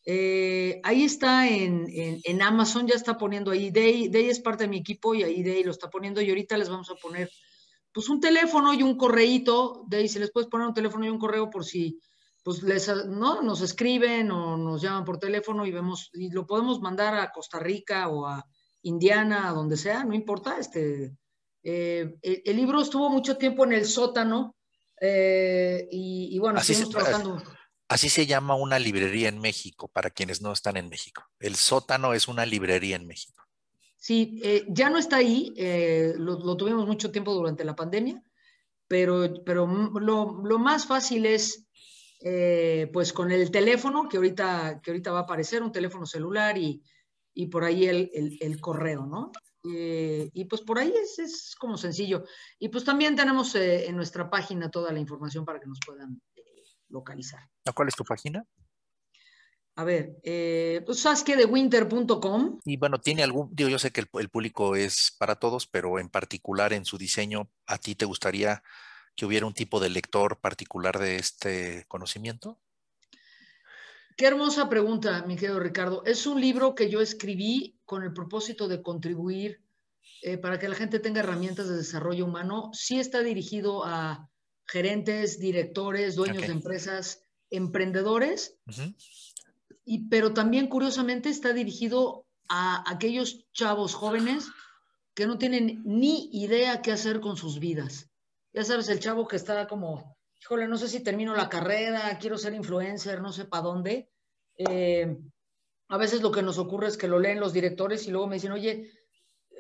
ahí está en, Amazon, ya está poniendo ahí. Day, Day es parte de mi equipo y ahí Day lo está poniendo. Y ahorita les vamos a poner pues un teléfono y un correíto, de ahí se les puedes poner un teléfono y un correo por si pues les, ¿no? nos escriben o nos llaman por teléfono y vemos, y lo podemos mandar a Costa Rica o a Indiana, a donde sea, no importa. Este, eh, el, libro estuvo mucho tiempo en el sótano eh, y, bueno, Así se llama una librería en México, para quienes no están en México. El sótano es una librería en México. Sí, eh, ya no está ahí, eh, lo, tuvimos mucho tiempo durante la pandemia, pero, pero lo, más fácil es, eh, pues con el teléfono, que ahorita, que ahorita va a aparecer, un teléfono celular y, por ahí el, correo, ¿no? y pues por ahí es, es, como sencillo. Y pues también tenemos en nuestra página toda la información para que nos puedan localizar. cuál es tu página? A ver, eh, pues, de winter.com? Y bueno, tiene algún, digo, yo sé que el, público es para todos, pero en particular en su diseño, ¿a ti te gustaría que hubiera un tipo de lector particular de este conocimiento? Qué hermosa pregunta, mi querido Ricardo. Es un libro que yo escribí con el propósito de contribuir eh, para que la gente tenga herramientas de desarrollo humano. Sí está dirigido a gerentes, directores, dueños de empresas, emprendedores pero también curiosamente está dirigido a aquellos chavos jóvenes que no tienen ni idea qué hacer con sus vidas. Ya sabes, el chavo que está como, híjole, no sé si termino la carrera, quiero ser influencer, no sé para dónde. Eh, a veces lo que nos ocurre es que lo leen los directores y luego me dicen, oye,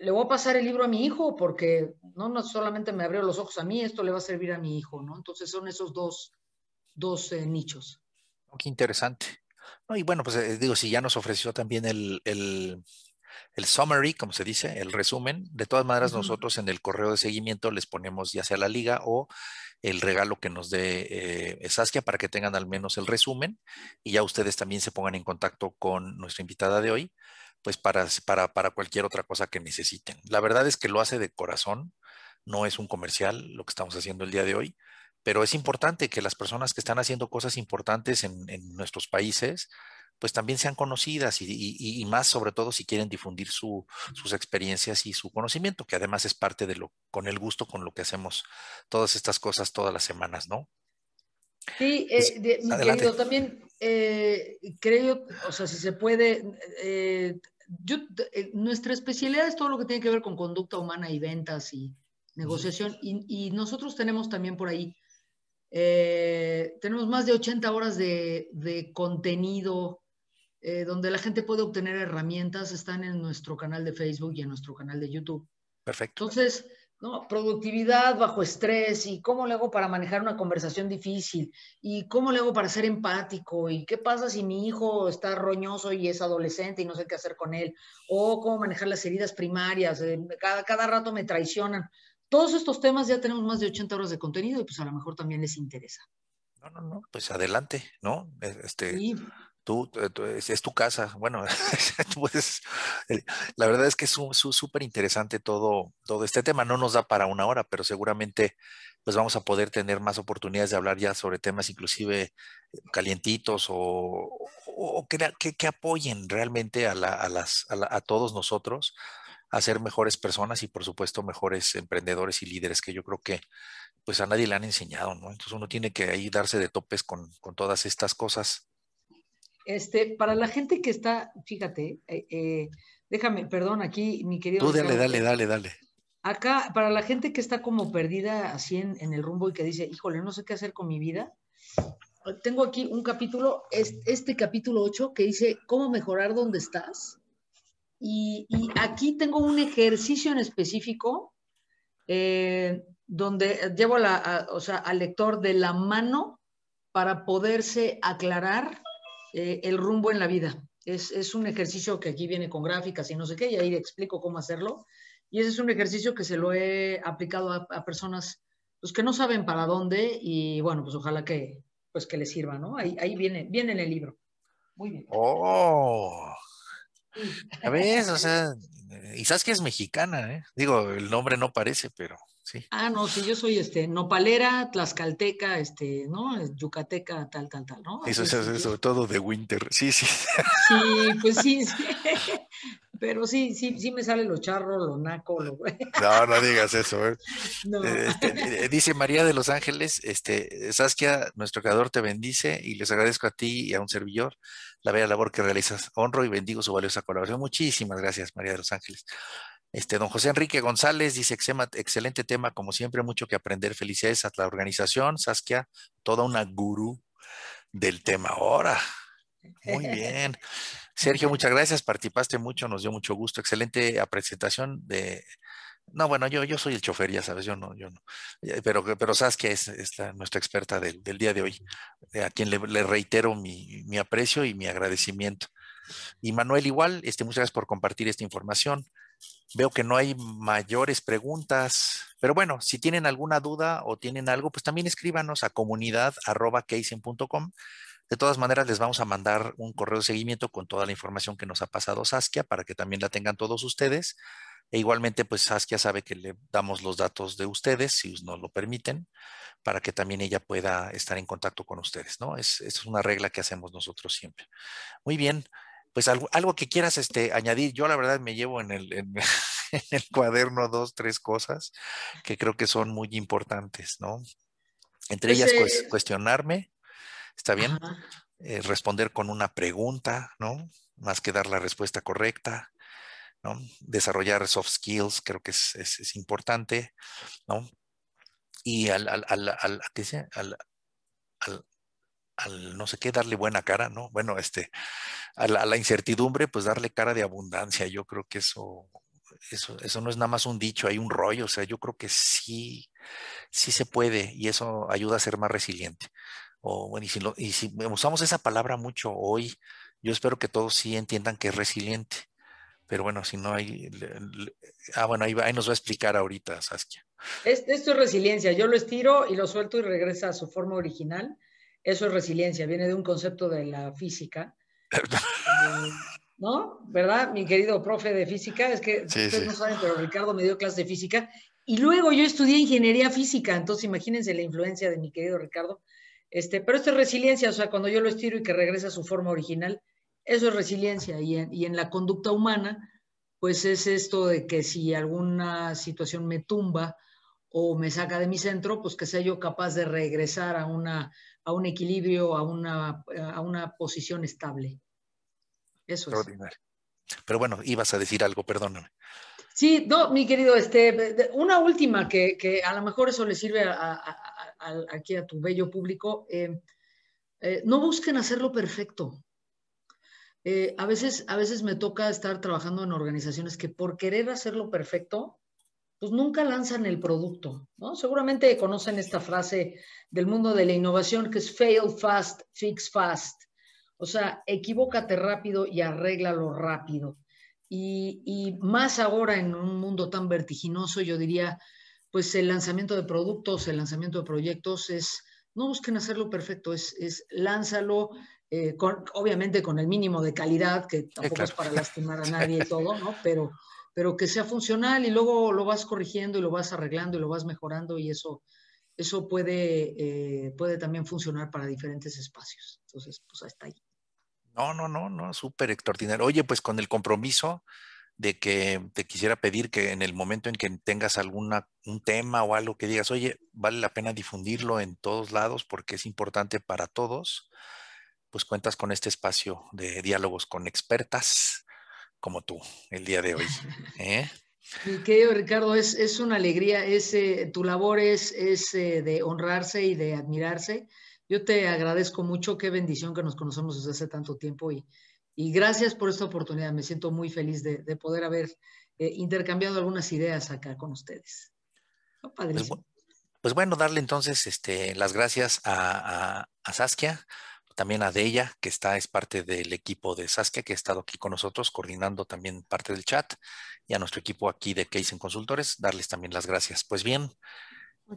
le voy a pasar el libro a mi hijo porque no, no solamente me abrió los ojos a mí, esto le va a servir a mi hijo, ¿no? Entonces son esos dos, eh, nichos. Qué interesante y bueno, pues eh, digo, si ya nos ofreció también el, el, el, summary, como se dice, el resumen, de todas maneras nosotros en el correo de seguimiento les ponemos ya sea la liga o el regalo que nos dé eh, Saskia para que tengan al menos el resumen y ya ustedes también se pongan en contacto con nuestra invitada de hoy, pues para, para, para cualquier otra cosa que necesiten. La verdad es que lo hace de corazón, no es un comercial lo que estamos haciendo el día de hoy pero es importante que las personas que están haciendo cosas importantes en, nuestros países, pues también sean conocidas y, más sobre todo si quieren difundir sus experiencias y su conocimiento, que además es parte de lo, con el gusto con lo que hacemos todas estas cosas todas las semanas, ¿no? Sí, pues, eh, mi querido, también eh, creo, o sea, si se puede, eh, nuestra especialidad es todo lo que tiene que ver con conducta humana y ventas y negociación, y, y nosotros tenemos también por ahí eh, tenemos más de 80 horas de, contenido eh, donde la gente puede obtener herramientas, están en nuestro canal de Facebook y en nuestro canal de YouTube. Perfecto. Entonces, no, productividad bajo estrés y cómo le hago para manejar una conversación difícil y cómo le hago para ser empático y qué pasa si mi hijo está roñoso y es adolescente y no sé qué hacer con él o cómo manejar las heridas primarias, eh, cada rato me traicionan. Todos estos temas ya tenemos más de 80 horas de contenido y pues a lo mejor también les interesa. No, no, no, pues adelante, ¿no? Este, tú, es, tu casa, bueno, <laughs> pues la verdad es que es súper interesante todo, todo este tema, no nos da para una hora, pero seguramente pues vamos a poder tener más oportunidades de hablar ya sobre temas inclusive calientitos o, que, apoyen realmente a, las, a, a todos nosotros a ser mejores personas y por supuesto mejores emprendedores y líderes que yo creo que pues a nadie le han enseñado, ¿no? Entonces uno tiene que ahí darse de topes con, todas estas cosas. Este, para la gente que está, fíjate, eh, eh, déjame, perdón, aquí mi querido... Tú dale, dale, dale, dale. Acá, para la gente que está como perdida así en, el rumbo y que dice, híjole, no sé qué hacer con mi vida, tengo aquí un capítulo, este, este capítulo 8, que dice, ¿cómo mejorar donde estás? Y, aquí tengo un ejercicio en específico eh, donde llevo al lector de la mano para poderse aclarar eh, el rumbo en la vida. Es, un ejercicio que aquí viene con gráficas y no sé qué, y ahí explico cómo hacerlo. Y ese es un ejercicio que se lo he aplicado a, personas pues, que no saben para dónde y bueno, pues ojalá que, pues, que les sirva, ¿no? Ahí, viene, viene en el libro. Muy bien. ¡Oh! veces, O sea, y sabes que es mexicana, ¿eh? Digo, el nombre no parece, pero. Ah, no, sí, yo soy este, nopalera, tlaxcalteca, este, ¿no? Yucateca, tal, tal, tal, ¿no? Eso, es sobre todo de Winter, sí, sí. Sí, pues <laughs> sí, Pero sí, sí, sí me sale lo charro, lo naco, lo No, no digas eso, ¿eh? eh este, dice María de Los Ángeles, este, Saskia, nuestro creador te bendice y les agradezco a ti y a un servidor la bella labor que realizas. Honro y bendigo su valiosa colaboración. Muchísimas gracias, María de Los Ángeles. Este, don José Enrique González dice, excelente tema, como siempre, mucho que aprender. Felicidades a la organización, Saskia, toda una gurú del tema ahora. Muy <laughs> bien. Sergio, muchas gracias, participaste mucho, nos dio mucho gusto. Excelente presentación de... No, bueno, yo, yo soy el chofer, ya sabes, yo no, yo no. Eh, pero, pero Saskia es, nuestra experta del, día de hoy, eh, a quien le, reitero mi, aprecio y mi agradecimiento. Y Manuel, igual, este, muchas gracias por compartir esta información. Veo que no hay mayores preguntas, pero bueno, si tienen alguna duda o tienen algo, pues también escríbanos a comunidad.com. De todas maneras, les vamos a mandar un correo de seguimiento con toda la información que nos ha pasado Saskia para que también la tengan todos ustedes. E igualmente, pues Saskia sabe que le damos los datos de ustedes, si nos lo permiten, para que también ella pueda estar en contacto con ustedes, ¿no? es una regla que hacemos nosotros siempre. Muy bien pues algo, algo que quieras este, añadir. Yo la verdad me llevo en el, en, el <laughs> cuaderno dos, tres cosas que creo que son muy importantes, ¿no? Entre ellas, pues, cuestionarme, ¿está bien? Eh, responder con una pregunta, ¿no? Más que dar la respuesta correcta, ¿no? Desarrollar soft skills, creo que es, importante, ¿no? Y al, al, al, al, al al no sé qué, darle buena cara, ¿no? Bueno, este, a la, incertidumbre, pues darle cara de abundancia. Yo creo que eso, eso, eso no es nada más un dicho, hay un rollo. O sea, yo creo que sí, sí se puede y eso ayuda a ser más resiliente. y si, usamos esa palabra mucho hoy, yo espero que todos sí entiendan que es resiliente. Pero bueno, si no hay. ah, bueno, ahí, nos va a explicar ahorita, Saskia. esto es resiliencia. Yo lo estiro y lo suelto y regresa a su forma original eso es resiliencia, viene de un concepto de la física. <laughs> ¿No? ¿Verdad? Mi querido profe de física, es que ustedes no saben, pero Ricardo me dio clase de física y luego yo estudié ingeniería física, entonces imagínense la influencia de mi querido Ricardo. Este, pero esto es resiliencia, o sea, cuando yo lo estiro y que regresa a su forma original, eso es resiliencia. Y y en la conducta humana, pues es esto de que si alguna situación me tumba o me saca de mi centro, pues que sea yo capaz de regresar a una a un equilibrio, a una, a una posición estable. Eso es. Pero bueno, ibas a decir algo, perdóname. Sí, no, mi querido, este, una última que, a lo mejor eso le sirve aquí a tu bello público. Eh, eh, no busquen hacerlo perfecto. Eh, a, veces, a veces me toca estar trabajando en organizaciones que por querer hacerlo perfecto, pues nunca lanzan el producto, ¿no? Seguramente conocen esta frase del mundo de la innovación que es fail fast, fix fast. O sea, equivócate rápido y arréglalo rápido. Y, más ahora en un mundo tan vertiginoso, yo diría, pues el lanzamiento de productos, el lanzamiento de proyectos es, no busquen hacerlo perfecto, es, lánzalo, eh, obviamente con el mínimo de calidad, que tampoco eh, es para lastimar a <laughs> nadie y todo, ¿no? Pero, pero que sea funcional y luego lo vas corrigiendo y lo vas arreglando y lo vas mejorando y eso, eso puede, eh, puede también funcionar para diferentes espacios. Entonces, pues hasta ahí. No, no, no, no, súper extraordinario. Oye, pues con el compromiso de que te quisiera pedir que en el momento en que tengas algún tema o algo que digas, oye, vale la pena difundirlo en todos lados porque es importante para todos, pues cuentas con este espacio de diálogos con expertas como tú el día de hoy. ¿eh? Mi querido Ricardo, es, una alegría, es, eh, tu labor es, es eh, de honrarse y de admirarse. Yo te agradezco mucho, qué bendición que nos conocemos desde hace tanto tiempo y, y gracias por esta oportunidad. Me siento muy feliz de, poder haber intercambiado algunas ideas acá con ustedes. Pues, pues, bueno, darle entonces este, las gracias a, a Saskia también a Deya, que está, es parte del equipo de Saskia, que ha estado aquí con nosotros, coordinando también parte del chat, y a nuestro equipo aquí de Case Consultores, darles también las gracias. Pues bien,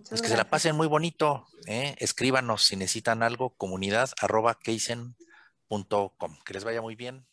pues que se la pasen muy bonito. ¿eh? Escríbanos si necesitan algo, comunidad arroba .com. Que les vaya muy bien.